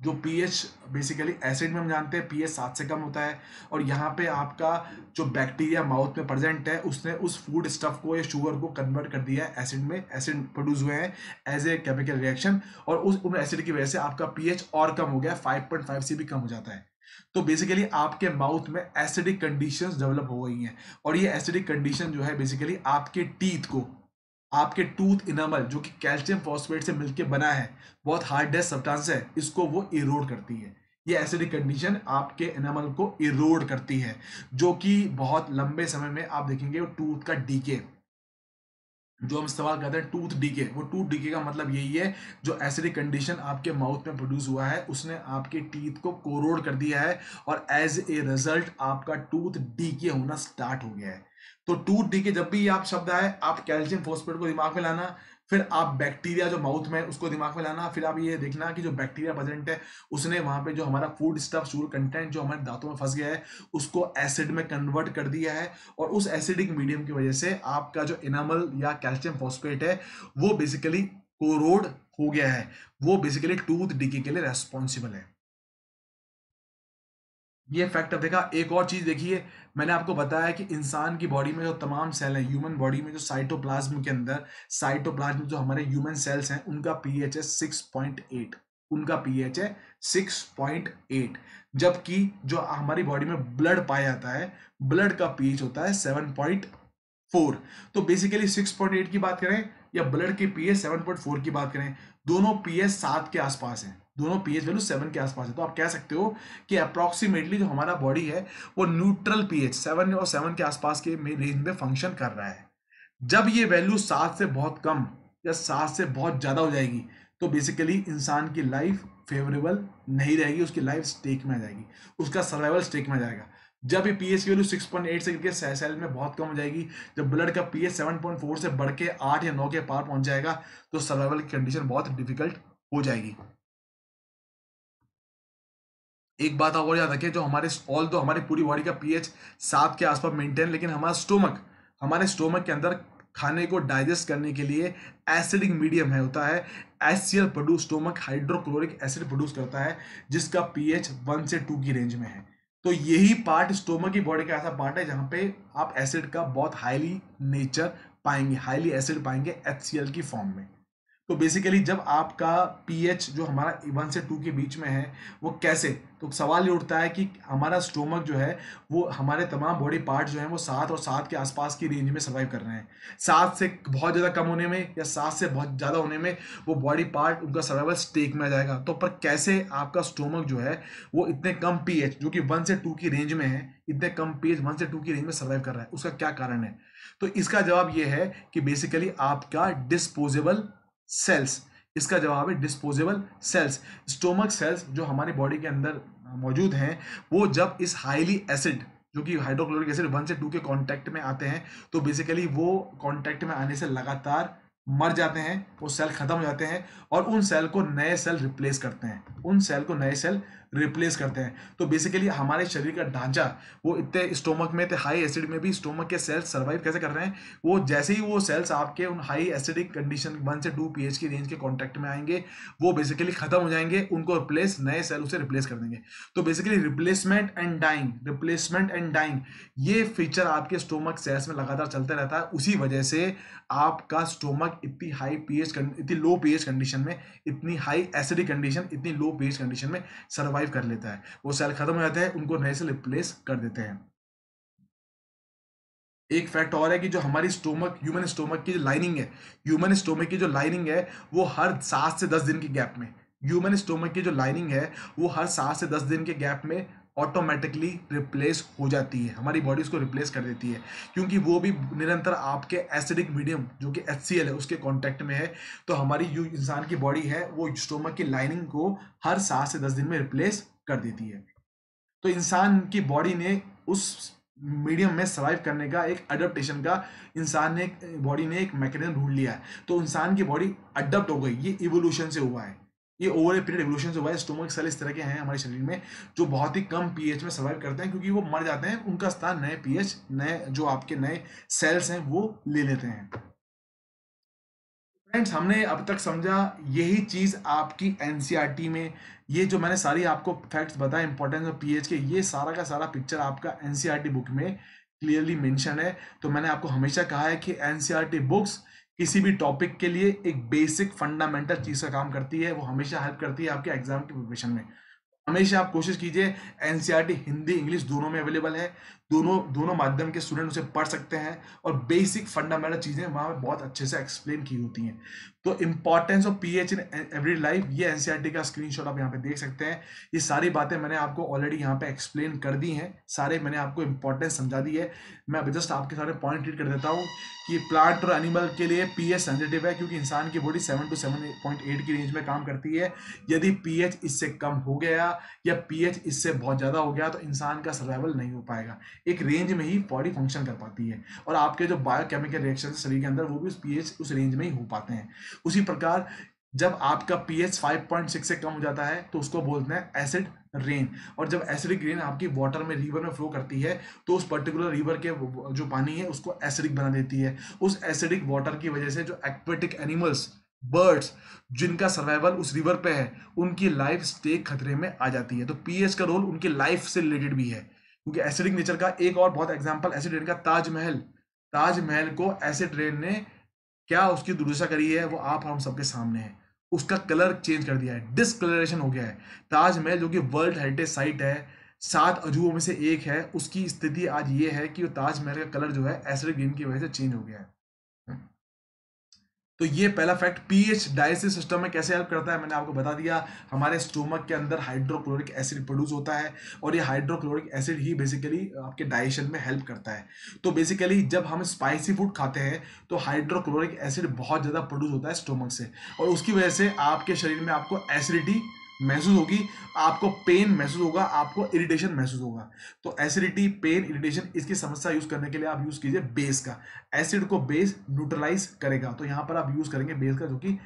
जो एच बेसिकली एसिड में हम जानते हैं एच सात से कम होता है और यहाँ पे आपका जो बैक्टीरिया माउथ में प्रेजेंट है उसने उस फूड स्टफ को या शुगर को कन्वर्ट कर दिया है एसिड में एसिड प्रोड्यूस हुए हैं एज ए केमिकल रिएक्शन और उस उन एसिड की वजह से आपका एच और कम हो गया फाइव पॉइंट फाइव से भी कम हो जाता है तो बेसिकली आपके माउथ में एसिडिक कंडीशंस डेवलप हो गई हैं और ये एसिडिक कंडीशन जो है बेसिकली आपके टीथ को आपके टूथ इनामल जो कि कैल्शियम फॉस्फेट से मिलकर बना है बहुत हार्ड डेस्ट सब्सटेंस है इसको वो इरोड करती है ये एसिडिक कंडीशन आपके एनामल को इरोड करती है जो कि बहुत लंबे समय में आप देखेंगे टूथ का डीके जो हम इस्तेमाल करते हैं टूथ डीके वो टूथ डीके का मतलब यही है जो एसिडिक कंडीशन आपके माउथ में प्रोड्यूस हुआ है उसने आपके टीथ को कोरोड कर दिया है और एज ए रिजल्ट आपका टूथ डीके होना स्टार्ट हो गया है तो टू डी के जब भी आप शब्द आए आप कैल्शियम फोस्फेट को दिमाग में लाना फिर आप बैक्टीरिया जो माउथ में उसको दिमाग में लाना फिर आप ये देखना कि जो बैक्टीरिया प्रेजेंट है उसने वहाँ पे जो हमारा फूड स्टफ शूर कंटेंट जो हमारे दांतों में फंस गया है उसको एसिड में कन्वर्ट कर दिया है और उस एसिडिक मीडियम की वजह से आपका जो इनामल या कैल्शियम फॉस्फेट है वो बेसिकली कोरोड हो गया है वो बेसिकली टूथ डिके के लिए रेस्पॉन्सिबल है ये फैक्ट अब देखा एक और चीज़ देखिए मैंने आपको बताया कि इंसान की बॉडी में जो तमाम सेल हैं ह्यूमन बॉडी में जो साइटोप्लाज्म के अंदर साइटोप्लाज्म जो हमारे ह्यूमन सेल्स हैं उनका पीएच है सिक्स पॉइंट एट उनका पीएच है सिक्स पॉइंट एट जबकि जो हमारी बॉडी में ब्लड पाया जाता है ब्लड का पीएच होता है सेवन पॉइंट फोर तो बेसिकली सिक्स पॉइंट एट की बात करें या ब्लड के पीएच सेवन पॉइंट फोर की बात करें दोनों पीएच सात के आसपास हैं दोनों पीएच वैल्यू सेवन के आसपास है तो आप कह सकते हो कि अप्रोक्सीमेटली जो हमारा बॉडी है वो न्यूट्रल पीएच सेवन और सेवन के आसपास के रेंज में फंक्शन कर रहा है जब ये वैल्यू सात से बहुत कम या सात से बहुत ज़्यादा हो जाएगी तो बेसिकली इंसान की लाइफ फेवरेबल नहीं रहेगी उसकी लाइफ स्टेक में आ जाएगी उसका सर्वाइवल स्टेक में आ जाएगा जब ये पीएच वैल्यू 6.8 से करके सेल में बहुत कम हो जाएगी जब ब्लड का पीएच 7.4 से बढ़ के आठ या नौ के पार पहुंच जाएगा तो सर्वाइवल की कंडीशन बहुत डिफिकल्ट हो जाएगी एक बात आप और याद रखें जो हमारे ऑल तो हमारी पूरी बॉडी का पीएच सात के आसपास मेंटेन लेकिन हमारा स्टोमक हमारे स्टोमक के अंदर खाने को डाइजेस्ट करने के लिए एसिडिक मीडियम है होता है एसियल produce stomach hydrochloric acid produce करता है जिसका पीएच वन से टू की रेंज में है तो यही पार्ट स्टोमक की बॉडी का ऐसा पार्ट है जहाँ पे आप एसिड का बहुत हाईली नेचर पाएंगे हाईली एसिड पाएंगे एच की फॉर्म में तो बेसिकली जब आपका पीएच जो हमारा वन से टू के बीच में है वो कैसे तो सवाल ये उठता है कि हमारा स्टोमक जो है वो हमारे तमाम बॉडी पार्ट जो हैं वो सात और सात के आसपास की रेंज में सर्वाइव कर रहे हैं सात से बहुत ज़्यादा कम होने में या सात से बहुत ज़्यादा होने में वो बॉडी पार्ट उनका सर्वाइवल स्टेक में आ जाएगा तो पर कैसे आपका स्टोमक जो है वो इतने कम पी जो कि वन से टू की रेंज में है इतने कम पी वन से टू की रेंज में सर्वाइव कर रहा है उसका क्या कारण है तो इसका जवाब ये है कि बेसिकली आपका डिस्पोजेबल सेल्स इसका जवाब है डिस्पोजेबल सेल्स स्टोमक सेल्स जो हमारे बॉडी के अंदर मौजूद हैं वो जब इस हाईली एसिड जो कि हाइड्रोक्लोरिक एसिड वन से टू के कांटेक्ट में आते हैं तो बेसिकली वो कांटेक्ट में आने से लगातार मर जाते हैं वो सेल खत्म हो जाते हैं और उन सेल को नए सेल रिप्लेस करते हैं उन सेल को नए सेल रिप्लेस करते हैं तो बेसिकली हमारे शरीर का ढांचा वो इतने स्टोमक में इतने हाई एसिड में भी स्टोमक के सेल्स सर्वाइव कैसे कर रहे हैं वो जैसे ही वो सेल्स आपके उन हाई एसिडिक कंडीशन वन से टू पी की रेंज के कॉन्टैक्ट में आएंगे वो बेसिकली खत्म हो जाएंगे उनको रिप्लेस नए सेल उसे रिप्लेस कर देंगे तो basically replacement and dying replacement and dying ये फीचर आपके स्टोमक सेल्स में लगातार चलते रहता है उसी वजह से आपका स्टोमक इतनी हाई पीएच इतनी लो पीएच कंडीशन में इतनी हाई एसिडिक कंडीशन इतनी लो पीएच कंडीशन में सर्वाइव सर्वाइव कर लेता है वो सेल खत्म हो जाता है उनको नए से रिप्लेस कर देते हैं एक फैक्ट और है कि जो हमारी स्टोमक ह्यूमन स्टोमक की जो लाइनिंग है ह्यूमन स्टोमक की जो लाइनिंग है वो हर सात से दस दिन के गैप में ह्यूमन स्टोमक की जो लाइनिंग है वो हर सात से दस दिन के गैप में ऑटोमेटिकली रिप्लेस हो जाती है हमारी बॉडी उसको रिप्लेस कर देती है क्योंकि वो भी निरंतर आपके एसिडिक मीडियम जो कि एच है उसके कॉन्टैक्ट में है तो हमारी जो इंसान की बॉडी है वो स्टोमक की लाइनिंग को हर सात से दस दिन में रिप्लेस कर देती है तो इंसान की बॉडी ने उस मीडियम में सर्वाइव करने का एक अडप्टेशन का इंसान ने बॉडी ने एक मैकेनिज्म ढूंढ लिया है तो इंसान की बॉडी अडप्ट हो गई ये इवोल्यूशन से हुआ है ये ओवर ए पीरियड एवोल्यूशन से हुआ है स्टोमक सेल इस तरह के हैं हमारे शरीर में जो बहुत ही कम पीएच में सर्वाइव करते हैं क्योंकि वो मर जाते हैं उनका स्थान नए पीएच नए जो आपके नए सेल्स हैं वो ले लेते हैं फ्रेंड्स हमने अब तक समझा यही चीज़ आपकी एनसीईआरटी e में ये जो मैंने सारी आपको फैक्ट्स बताए इंपॉर्टेंस ऑफ पीएच के ये सारा का सारा पिक्चर आपका एनसीईआरटी बुक e में क्लियरली मेंशन है तो मैंने आपको हमेशा कहा है कि एनसीईआरटी बुक्स किसी भी टॉपिक के लिए एक बेसिक फंडामेंटल चीज़ का काम करती है वो हमेशा हेल्प करती है आपके एग्जाम की प्रिपरेशन में हमेशा आप कोशिश कीजिए एनसीआरटी हिंदी इंग्लिश दोनों में अवेलेबल है दोनों दोनों माध्यम के स्टूडेंट उसे पढ़ सकते हैं और बेसिक फंडामेंटल चीज़ें वहाँ पे बहुत अच्छे से एक्सप्लेन की होती हैं तो importance of P H in every life ये एन e का स्क्रीनशॉट आप यहाँ पे देख सकते हैं ये सारी बातें मैंने आपको ऑलरेडी यहाँ पे एक्सप्लेन कर दी हैं सारे मैंने आपको इम्पोर्टेंस समझा दी है मैं अभी जस्ट आपके सारे पॉइंट रीड कर देता हूँ कि प्लांट और एनिमल के लिए पी एच सेंसिटिव है क्योंकि इंसान की body seven to seven point eight की रेंज में काम करती है यदि पी एच इससे कम हो गया या पी एच इससे बहुत ज़्यादा हो गया तो इंसान का सर्वाइवल नहीं हो पाएगा एक रेंज में ही बॉडी फंक्शन कर पाती है और आपके जो बायोकेमिकल रिएक्शन शरीर के अंदर वो भी उस पीएच उस रेंज में ही हो पाते हैं उसी प्रकार जब आपका पीएच 5.6 से कम हो जाता है तो उसको बोलते हैं एसिड रेन और जब एसिडिक रेन आपकी वाटर में रिवर में फ्लो करती है तो उस पर्टिकुलर रिवर के जो पानी है उसको एसिडिक बना देती है उस एसिडिक वाटर की वजह से जो एक्वेटिक एनिमल्स बर्ड्स जिनका सर्वाइवल उस रिवर पे है उनकी लाइफ स्टे खतरे में आ जाती है तो पीएच का रोल उनकी लाइफ से रिलेटेड भी है क्योंकि एसिडिक नेचर का एक और बहुत एग्जाम्पल एसिड रेन का ताजमहल ताजमहल को एसिड रेन ने क्या उसकी दुर्दशा करी है वो आप हम सबके सामने है उसका कलर चेंज कर दिया है डिसकलरेशन हो गया है ताजमहल जो कि वर्ल्ड हेरिटेज साइट है सात अजूबों में से एक है उसकी स्थिति आज ये है कि वो ताजमहल का कलर जो है एसिड ग्रीन की वजह से चेंज हो गया है तो ये पहला फैक्ट पीएच डायसिस सिस्टम में कैसे हेल्प करता है मैंने आपको बता दिया हमारे स्टोमक के अंदर हाइड्रोक्लोरिक एसिड प्रोड्यूस होता है और ये हाइड्रोक्लोरिक एसिड ही बेसिकली आपके डाइजेशन में हेल्प करता है तो बेसिकली जब हम स्पाइसी फूड खाते हैं तो हाइड्रोक्लोरिक एसिड बहुत ज़्यादा प्रोड्यूस होता है स्टोमक से और उसकी वजह से आपके शरीर में आपको एसिडिटी महसूस होगी आपको पेन महसूस होगा आपको इरिटेशन महसूस होगा तो एसिडिटी पेन इरिटेशन इसकी समस्या यूज करने के लिए आप यूज कीजिए बेस का एसिड को बेस न्यूट्रलाइज करेगा तो यहाँ पर आप यूज करेंगे बेस का जो कि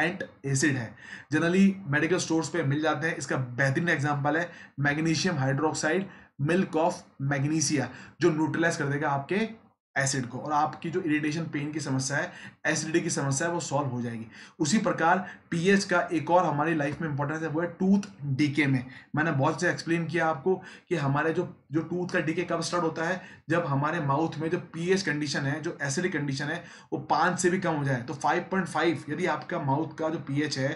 एंट एसिड है जनरली मेडिकल स्टोर्स पे मिल जाते हैं इसका बेहतरीन एग्जाम्पल है magnesium hydroxide milk of magnesia जो न्यूट्रलाइज कर देगा आपके एसिड को और आपकी जो इरिटेशन पेन की समस्या है एसिडिटी की समस्या है वो सॉल्व हो जाएगी उसी प्रकार पीएच का एक और हमारी लाइफ में इंपॉर्टेंस है वो है टूथ डीके में मैंने बहुत से एक्सप्लेन किया आपको कि हमारे जो जो टूथ का डीके कब स्टार्ट होता है जब हमारे माउथ में जो पीएच कंडीशन है जो एसिडिक कंडीशन है वो पाँच से भी कम हो जाए तो फाइव पॉइंट फाइव यदि आपका माउथ का जो पी है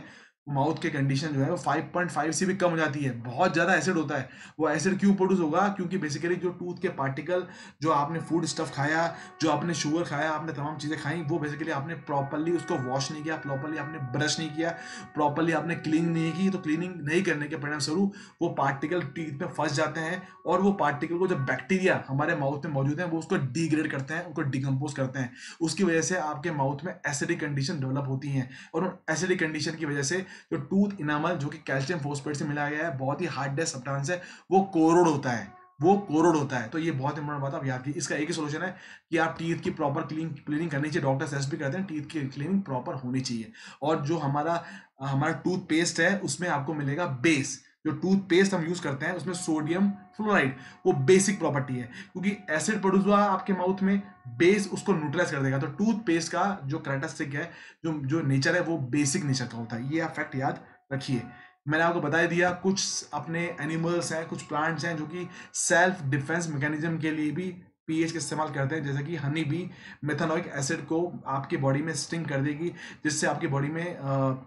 माउथ के कंडीशन जो है वो 5.5 से भी कम हो जाती है बहुत ज़्यादा एसिड होता है वो एसिड क्यों प्रोड्यूस होगा क्योंकि बेसिकली जो टूथ के पार्टिकल जो आपने फूड स्टफ खाया जो आपने शुगर खाया आपने तमाम चीज़ें खाई वो बेसिकली आपने प्रॉपरली उसको वॉश नहीं किया प्रॉपरली आपने ब्रश नहीं किया प्रॉपरली आपने क्लीन नहीं की तो क्लीनिंग नहीं करने के परिणाम स्वरूप वो पार्टिकल टीथ में फंस जाते हैं और वो पार्टिकल को जब बैक्टीरिया हमारे माउथ में मौजूद है वो उसको डिग्रेड करते हैं उनको डिकम्पोज करते हैं उसकी वजह से आपके माउथ में एसिडिक कंडीशन डेवलप होती हैं और उन एसिडिक कंडीशन की वजह से जो टूथ इनामल जो कि कैल्शियम फोस्पेट से मिला गया है बहुत ही हार्ड डेस्ट सब्टांस है वो कोरोड होता है वो कोरोड होता है तो ये बहुत इंपॉर्टेंट बात आप याद की इसका एक ही सोल्यूशन है कि आप टीथ की प्रॉपर क्लीन क्लीनिंग करनी चाहिए डॉक्टर सजेस्ट भी करते हैं टीथ की क्लीनिंग प्रॉपर होनी चाहिए और जो हमारा हमारा टूथपेस्ट है उसमें आपको मिलेगा बेस जो टूथपेस्ट हम यूज़ करते हैं उसमें सोडियम फ्लोराइड वो बेसिक प्रॉपर्टी है क्योंकि एसिड प्रोड्यूस हुआ आपके माउथ में बेस उसको न्यूट्रलाइज कर देगा तो टूथपेस्ट का जो करेक्टरिस्टिक है जो जो नेचर है वो बेसिक नेचर का होता है ये फैक्ट याद रखिए मैंने आपको बताया दिया कुछ अपने एनिमल्स हैं कुछ प्लांट्स हैं जो कि सेल्फ डिफेंस मैकेनिज्म के लिए भी पीएच का इस्तेमाल करते हैं जैसे कि हनी भी मेथानोइक एसिड को आपके बॉडी में स्टिंग कर देगी जिससे आपकी बॉडी में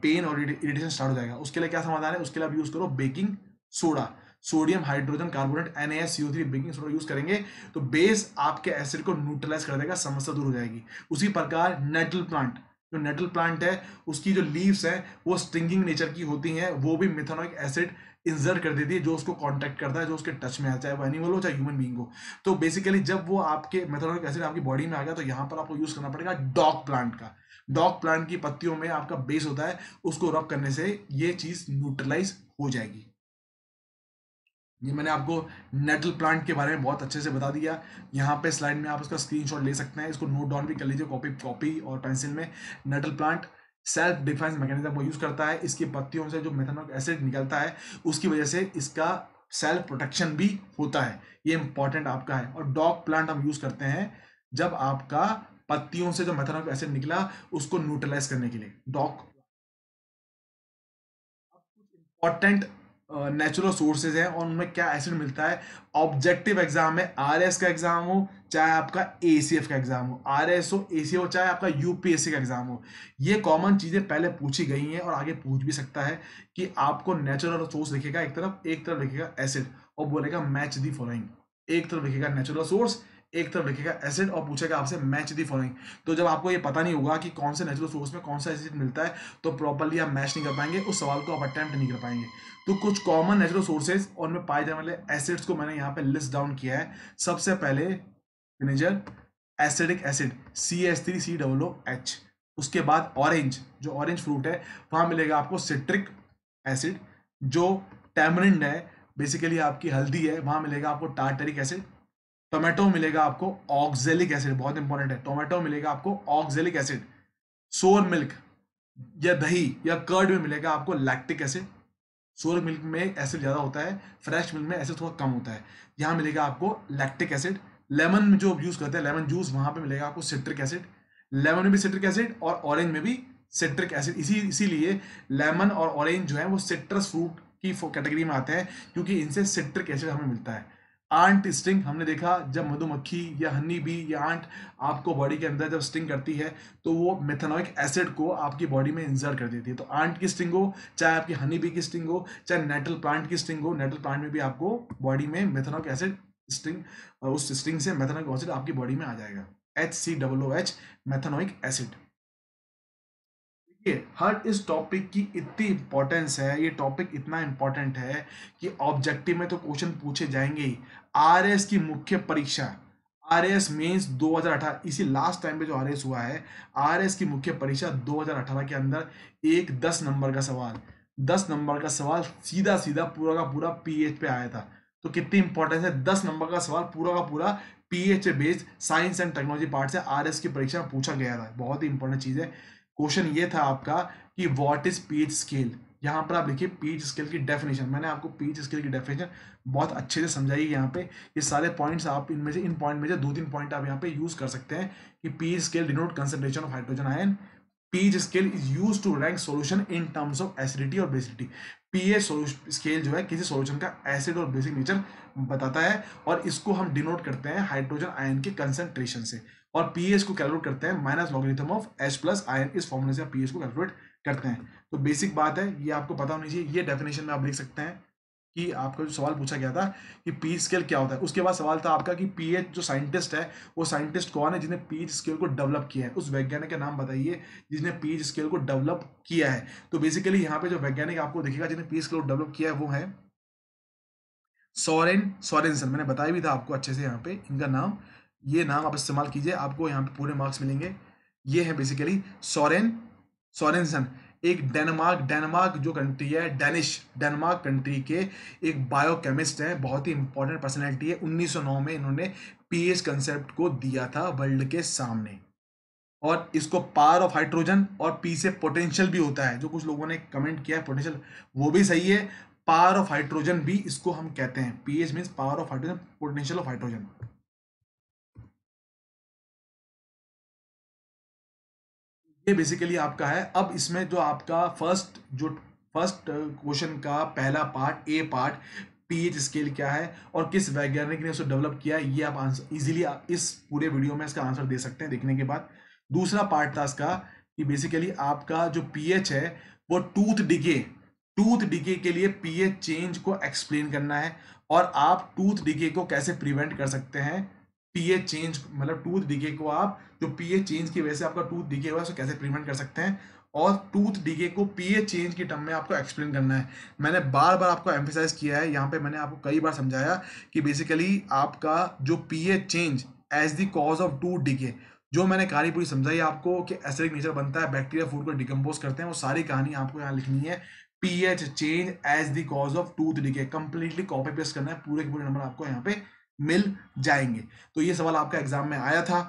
पेन और इरिटेशन स्टार्ट हो जाएगा उसके लिए क्या समाधान है उसके लिए आप यूज़ करो baking soda sodium hydrogen carbonate and baking soda use करेंगे तो बेस आपके एसिड को न्यूट्रलाइज कर देगा समस्या दूर हो जाएगी उसी प्रकार नेटल प्लांट जो नेटल प्लांट है उसकी जो लीव्स हैं वो स्टिंगिंग नेचर की होती हैं वो भी मिथेनोइक एसिड इंजर्ट कर देती है जो उसको कॉन्टैक्ट करता है जो उसके टच में आता है वो एनिमल हो चाहे ह्यूमन बींग हो तो बेसिकली जब वो आपके मेथोनिक एसिड आपकी बॉडी में आ गया तो यहाँ पर आपको यूज़ करना पड़ेगा डॉग प्लांट का डॉग प्लांट की पत्तियों में आपका बेस होता है उसको रब करने से ये चीज़ न्यूट्रलाइज हो जाएगी ये मैंने आपको नेटल प्लांट के बारे में बहुत अच्छे से बता दिया यहाँ पे स्लाइड में आप उसका स्क्रीनशॉट ले सकते हैं इसको नोट डाउन भी कर लीजिए कॉपी कॉपी और पेंसिल में nettle plant self defence mechanism को यूज़ करता है इसकी पत्तियों से जो मेथानॉक एसिड निकलता है उसकी वजह से इसका सेल्फ प्रोटेक्शन भी होता है ये इंपॉर्टेंट आपका है और डॉग प्लांट हम यूज़ करते हैं जब आपका पत्तियों से जो मेथानॉक एसिड निकला उसको न्यूट्रलाइज करने के लिए डॉग इंपॉर्टेंट नेचुरल सोर्सेज हैं और उनमें क्या एसिड मिलता है ऑब्जेक्टिव एग्जाम है आर का एग्जाम हो चाहे आपका ए का एग्जाम हो आर हो ए हो चाहे आपका यूपीएससी का एग्जाम हो ये कॉमन चीज़ें पहले पूछी गई हैं और आगे पूछ भी सकता है कि आपको नेचुरल सोर्स लिखेगा एक तरफ एक तरफ लिखेगा एसिड और बोलेगा मैच दी फॉलोइंग एक तरफ लिखेगा नेचुरल सोर्स एक तरफ लिखेगा एसिड और पूछेगा आपसे मैच दी फॉलोइंग तो जब आपको ये पता नहीं होगा कि कौन से नेचुरल सोर्स में कौन सा एसिड मिलता है तो प्रॉपरली आप मैच नहीं कर पाएंगे उस सवाल को आप अटैम्प्ट नहीं कर पाएंगे तो कुछ कॉमन नेचुरल सोर्सेज और उनमें पाए जाने वाले एसिड्स को मैंने यहाँ पे लिस्ट डाउन किया है सबसे पहले vinegar acidic acid C S three C double O H उसके बाद ऑरेंज जो ऑरेंज फ्रूट है वहाँ मिलेगा आपको सिट्रिक एसिड जो टैमरिंड है बेसिकली आपकी हल्दी है वहाँ मिलेगा आपको टार्टरिक एसिड टोमेटो मिलेगा आपको ऑक्जेलिक एसिड बहुत इंपॉर्टेंट है टोमेटो मिलेगा आपको ऑक्जेलिक एसिड सोर मिल्क या दही या कर्ड में मिलेगा आपको लैक्टिक एसिड सोर मिल्क में एसिड ज़्यादा होता है फ्रेश मिल्क में एसिड थोड़ा कम होता है यहाँ मिलेगा आपको लैक्टिक एसिड लेमन में जो यूज़ करते हैं लेमन जूस वहाँ पे मिलेगा आपको सिट्रिक एसिड लेमन में भी सिट्रिक एसिड और ऑरेंज में भी सिट्रिक एसिड इसी इसीलिए लेमन और ऑरेंज जो है वो सिट्रस फ्रूट की कैटेगरी में आते हैं क्योंकि इनसे सिट्रिक एसिड हमें मिलता है आंट स्टिंग हमने देखा जब मधुमक्खी या हनी बी या आंट आपको बॉडी के अंदर जब स्टिंग करती है तो वो मेथनोइक एसिड को आपकी बॉडी में इंजर्ट कर देती है तो आंट की स्टिंग हो चाहे आपकी हनी बी की स्टिंग हो चाहे नेटल प्लांट की स्टिंग हो नेटल प्लांट में भी आपको बॉडी में मेथनोइक एसिड स्टिंग उस स्टिंग से मेथनोइक एसिड आपकी बॉडी में आ जाएगा H C double O H methanoic acid देखिए हर इस टॉपिक की इतनी इंपॉर्टेंस है ये टॉपिक इतना इंपॉर्टेंट है कि ऑब्जेक्टिव में तो क्वेश्चन पूछे जाएंगे ही आर की मुख्य परीक्षा आर एस मीन्स दो इसी लास्ट टाइम पे जो आर हुआ है आर की मुख्य परीक्षा 2018 के अंदर एक 10 नंबर का सवाल 10 नंबर का सवाल सीधा सीधा पूरा का पूरा एच पे आया था तो कितनी इंपॉर्टेंस है 10 नंबर का सवाल पूरा का पूरा एच पे based science and technology part से आर की परीक्षा में पूछा गया था बहुत ही इंपॉर्टेंट चीज़ है क्वेश्चन ये था आपका कि वॉट इज पीच स्केल यहाँ पर आप देखिए पीच स्केल की डेफिनेशन मैंने आपको पीच स्केल की डेफिनेशन बहुत अच्छे से समझाई है यहाँ पे ये सारे पॉइंट्स आप इनमें से इन पॉइंट में से दो तीन पॉइंट आप यहाँ पे यूज कर सकते हैं कि pH scale denote concentration of hydrogen ion pH scale is use to rank solution in terms of acidity और बेसिडिटी पी ए स्केल जो है किसी सोल्यूशन का एसिड और बेसिक नेचर बताता है और इसको हम डिनोट करते हैं हाइड्रोजन आयन के कंसेंट्रेशन से और पी एस को कैलकुलेट करते हैं minus logarithm of H plus ion इस फॉर्मूले से आप पी एस को कैलकुलेट करते हैं तो बेसिक बात है ये आपको पता होनी चाहिए ये डेफिनेशन में आप लिख सकते हैं कि आपका जो सवाल पूछा गया था कि पी स्केल क्या होता है उसके बाद सवाल था आपका कि पी एच जो साइंटिस्ट है वो साइंटिस्ट कौन है जिसने पी स्केल को डेवलप किया है उस वैज्ञानिक का नाम बताइए जिसने पी स्केल को डेवलप किया है तो बेसिकली यहाँ पे जो वैज्ञानिक आपको दिखेगा जिन्हें पी स्केल को डेवलप किया है वो है सोरेन सोरेनसन मैंने बताया भी था आपको अच्छे से यहाँ पे इनका नाम ये नाम आप इस्तेमाल कीजिए आपको यहाँ पे पूरे मार्क्स मिलेंगे ये है बेसिकली सोरेन सोरेनसन एक डेनमार्क डेनमार्क जो कंट्री है डेनिश डेनमार्क कंट्री के एक बायोकेमिस्ट हैं बहुत ही इंपॉर्टेंट पर्सनैलिटी है 1909 में इन्होंने पीएच कंसेप्ट को दिया था वर्ल्ड के सामने और इसको पावर ऑफ हाइड्रोजन और पी से पोटेंशियल भी होता है जो कुछ लोगों ने कमेंट किया है पोटेंशियल वो भी सही है पावर ऑफ हाइड्रोजन भी इसको हम कहते हैं pH means power of hydrogen potential of hydrogen ये बेसिकली आपका है अब इसमें जो आपका फर्स्ट जो फर्स्ट क्वेश्चन uh, का पहला part A part pH scale क्या है और किस वैज्ञानिक ने उसे डेवलप किया ये आप आंसर इजीली आप इस पूरे वीडियो में इसका आंसर दे सकते हैं देखने के बाद दूसरा पार्ट था इसका कि बेसिकली आपका जो पीएच है वो टूथ डिके टूथ डिके के लिए पीएच चेंज को एक्सप्लेन करना है और आप टूथ डिके को कैसे प्रिवेंट कर सकते हैं पीएच चेंज मतलब टूथ डीके को आप जो पीएच चेंज की वजह से आपका टूथ डीके हुआ है उसको कैसे प्रिवेंट कर सकते हैं और टूथ डीके को पीएच चेंज की टर्म में आपको एक्सप्लेन करना है मैंने बार बार आपको एम्फेसाइज किया है यहाँ पे मैंने आपको कई बार समझाया कि बेसिकली आपका जो pH change as the cause of tooth decay जो मैंने कहानी पूरी समझाई आपको कि एसिडिक नेचर बनता है बैक्टीरिया फूड को डिकम्पोज करते हैं वो सारी कहानी आपको यहाँ लिखनी है pH change as the cause of tooth decay completely copy paste करना है पूरे के पूरे नंबर आपको यहाँ पे मिल जाएंगे तो ये सवाल आपका एग्जाम में आया था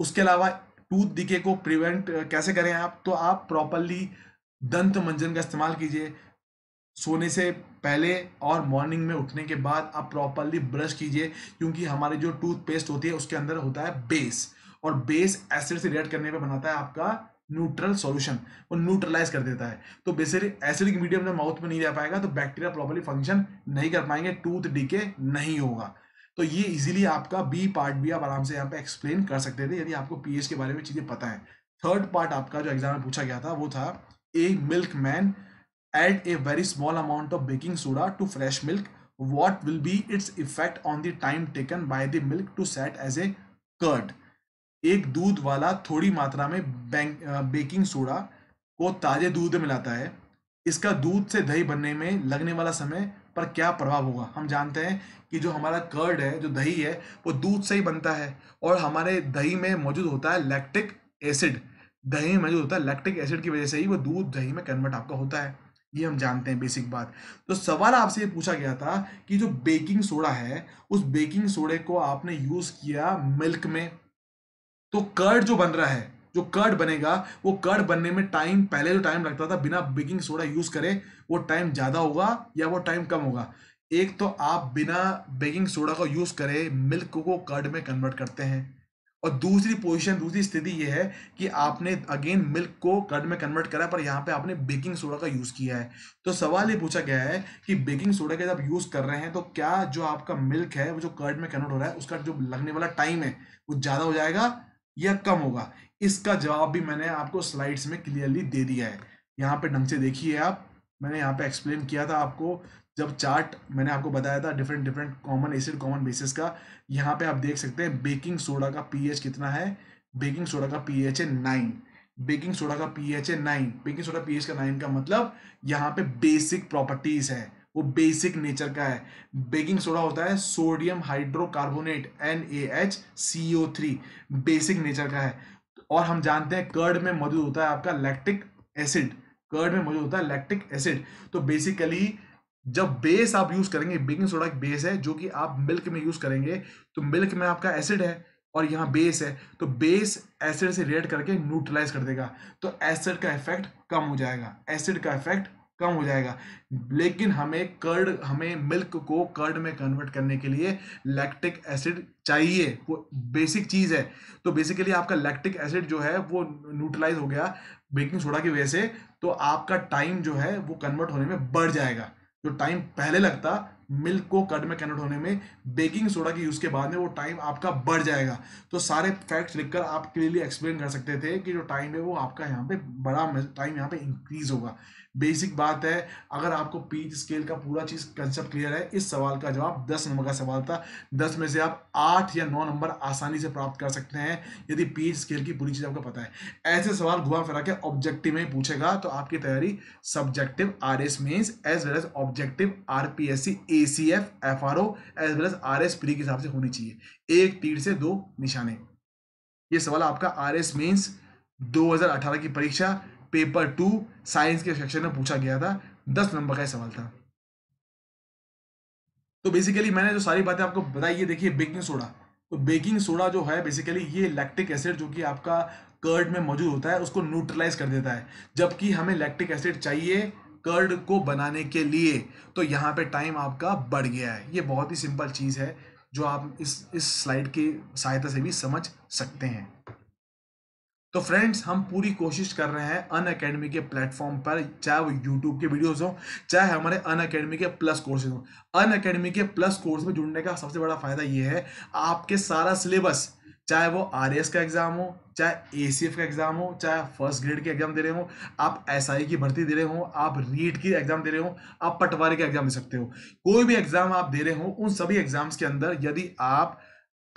उसके अलावा टूथ दिखे को प्रिवेंट कैसे करें आप तो आप प्रॉपरली दंत मंजन का इस्तेमाल कीजिए सोने से पहले और मॉर्निंग में उठने के बाद आप प्रॉपरली ब्रश कीजिए क्योंकि हमारे जो टूथपेस्ट होती है उसके अंदर होता है बेस और बेस एसिड से रिएक्ट करने पर बनाता है आपका न्यूट्रल सॉल्यूशन वो न्यूट्रलाइज कर देता है तो बेसिकली एसिडिक मीडियम में माउथ में नहीं जा पाएगा तो बैक्टीरिया प्रॉपरली फंक्शन नहीं कर पाएंगे टूथ डीके नहीं होगा तो ये इजीली आपका बी पार्ट भी आप आराम से यहाँ पे एक्सप्लेन कर सकते थे यदि आपको पी के बारे में चीज़ें पता है थर्ड पार्ट आपका जो एग्जाम में पूछा गया था वो था a milkman add a very small amount of baking soda to fresh milk what will be its effect on the time taken by the milk to set as a curd एक दूध वाला थोड़ी मात्रा में baking soda को ताजे दूध में मिलाता है इसका दूध से दही बनने में लगने वाला समय पर क्या प्रभाव होगा हम जानते हैं कि जो हमारा कर्ड है जो दही है वो दूध से ही बनता है और हमारे दही में मौजूद होता है लैक्टिक एसिड दही में मौजूद होता है लैक्टिक एसिड की वजह से ही वो दूध दही में कन्वर्ट आपका होता है ये हम जानते हैं बेसिक बात तो सवाल आपसे ये पूछा गया था कि जो बेकिंग सोडा है उस बेकिंग सोडे को आपने यूज़ किया मिल्क में तो कर्ड जो बन रहा है जो कर्ड बनेगा वो कर्ड बनने में टाइम पहले जो टाइम लगता था बिना बेकिंग सोडा यूज़ करे वो टाइम ज़्यादा होगा या वो टाइम कम होगा एक तो आप बिना बेकिंग सोडा का यूज़ करे मिल्क को कर्ड में कन्वर्ट करते हैं और दूसरी पोजीशन दूसरी स्थिति ये है कि आपने अगेन मिल्क को कर्ड में कन्वर्ट करा पर यहाँ पे आपने बेकिंग सोडा का यूज़ किया है तो सवाल ये पूछा गया है कि बेकिंग सोडा का जब यूज़ कर रहे हैं तो क्या जो आपका मिल्क है वो जो कर्ड में कन्वर्ट हो रहा है उसका जो लगने वाला टाइम है वो ज़्यादा हो जाएगा या कम होगा इसका जवाब भी मैंने आपको स्लाइड्स में क्लियरली दे दिया है यहाँ पे ढंग से देखिए आप मैंने यहाँ पे एक्सप्लेन किया था आपको जब चार्ट मैंने आपको बताया था different different common acid common bases का यहाँ पे आप देख सकते हैं बेकिंग सोडा का पीएच कितना है बेकिंग सोडा का पीएच है नाइन बेकिंग सोडा का पीएच है नाइन बेकिंग सोडा पीएच का नाइन का मतलब यहाँ पे बेसिक प्रॉपर्टीज है वो बेसिक नेचर का है बेकिंग सोडा होता है sodium hydrocarbonate N A H C O three basic nature का है और हम जानते हैं कर्ड में मौजूद होता है आपका लैक्टिक एसिड कर्ड में मौजूद होता है लैक्टिक एसिड तो बेसिकली जब बेस आप यूज करेंगे बेकिंग सोडा एक बेस है जो कि आप मिल्क में यूज करेंगे तो मिल्क में आपका एसिड है और यहाँ बेस है तो बेस एसिड से रिएक्ट करके न्यूट्रलाइज कर देगा तो एसिड का इफेक्ट कम हो जाएगा एसिड का इफेक्ट कम हो जाएगा लेकिन हमें कर्ड हमें मिल्क को कर्ड में कन्वर्ट करने के लिए लैक्टिक एसिड चाहिए वो बेसिक चीज़ है तो बेसिकली आपका लैक्टिक एसिड जो है वो न्यूट्रलाइज हो गया बेकिंग सोडा की वजह से तो आपका टाइम जो है वो कन्वर्ट होने में बढ़ जाएगा जो टाइम पहले लगता मिल्क को कर्ड में कन्वर्ट होने में बेकिंग सोडा के यूज़ के बाद में वो टाइम आपका बढ़ जाएगा तो सारे फैक्ट्स लिखकर आप क्लियरली एक्सप्लेन कर सकते थे कि जो टाइम है वो आपका यहाँ पे बड़ा टाइम यहाँ पे इंक्रीज होगा बेसिक बात है अगर आपको पीच स्केल का पूरा चीज कंसेप्ट क्लियर है इस सवाल का जवाब दस नंबर का सवाल था दस में से आप आठ या नौ नंबर आसानी से प्राप्त कर सकते हैं यदि पीच स्केल की पूरी चीज आपको पता है ऐसे सवाल घुमा फिरा के ऑब्जेक्टिव में पूछेगा तो आपकी तैयारी subjective R S means as well as objective R P S C A C F F R O as well as R S pre के हिसाब से होनी चाहिए एक तीर से दो निशाने ये सवाल आपका आर एस मीन्स 2018 की परीक्षा पेपर टू साइंस के सेक्शन में पूछा गया था दस नंबर का सवाल था तो बेसिकली मैंने जो सारी बातें आपको बताई ये देखिए बेकिंग सोडा तो बेकिंग सोडा जो है बेसिकली ये लैक्टिक एसिड जो कि आपका कर्ड में मौजूद होता है उसको न्यूट्रलाइज कर देता है जबकि हमें लैक्टिक एसिड चाहिए कर्ड को बनाने के लिए तो यहाँ पे टाइम आपका बढ़ गया है ये बहुत ही सिंपल चीज़ है जो आप इस इस स्लाइड की सहायता से भी समझ सकते हैं तो फ्रेंड्स हम पूरी कोशिश कर रहे हैं अन अकेडमी के प्लेटफॉर्म पर चाहे वो यूट्यूब के वीडियोस हो चाहे हमारे अन अकेडमी के प्लस कोर्सेज हो अन अकेडमी के प्लस कोर्स में जुड़ने का सबसे बड़ा फायदा ये है आपके सारा सिलेबस चाहे वो आर का एग्जाम हो चाहे ए का एग्जाम हो चाहे फर्स्ट ग्रेड के एग्जाम दे रहे हो आप एस e की भर्ती दे रहे हो आप रीट की एग्जाम दे रहे हो आप पटवारी का एग्जाम दे सकते हो कोई भी एग्जाम आप दे रहे हो उन सभी एग्जाम्स के अंदर यदि आप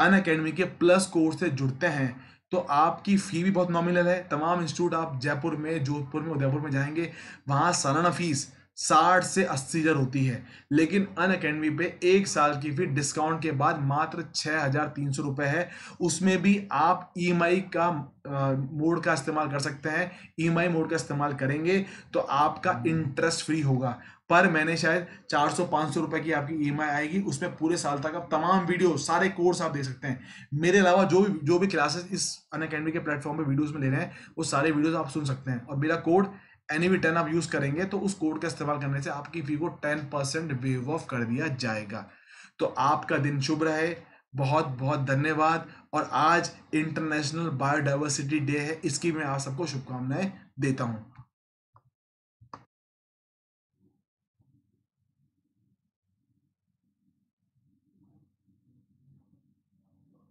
अन अकेडमी के प्लस कोर्स से जुड़ते हैं तो आपकी फ़ी भी बहुत नॉमिनल है तमाम इंस्टीट्यूट आप जयपुर में जोधपुर में उदयपुर में जाएंगे वहाँ सालाना फ़ीस साठ से अस्सी हज़ार होती है लेकिन अन अकेडमी पे एक साल की फी डिस्काउंट के बाद मात्र छः हज़ार तीन सौ रुपये है उसमें भी आप ईएमआई e का मोड का इस्तेमाल कर सकते हैं ईएमआई e मोड का इस्तेमाल करेंगे तो आपका इंटरेस्ट फ्री होगा पर मैंने शायद 400-500 रुपए की आपकी ई e आएगी उसमें पूरे साल तक आप तमाम वीडियो सारे कोर्स आप देख सकते हैं मेरे अलावा जो भी जो भी क्लासेस इस अन अकेडमी के प्लेटफॉर्म पे वीडियोस में ले रहे हैं वो सारे वीडियोस आप सुन सकते हैं और मेरा कोड एनी वी टेन आप यूज़ करेंगे तो उस कोड का इस्तेमाल करने से आपकी फ़ी को टेन परसेंट वेव ऑफ कर दिया जाएगा तो आपका दिन शुभ रहे बहुत बहुत धन्यवाद और आज इंटरनेशनल बायोडाइवर्सिटी डे है इसकी मैं आप सबको शुभकामनाएं देता हूँ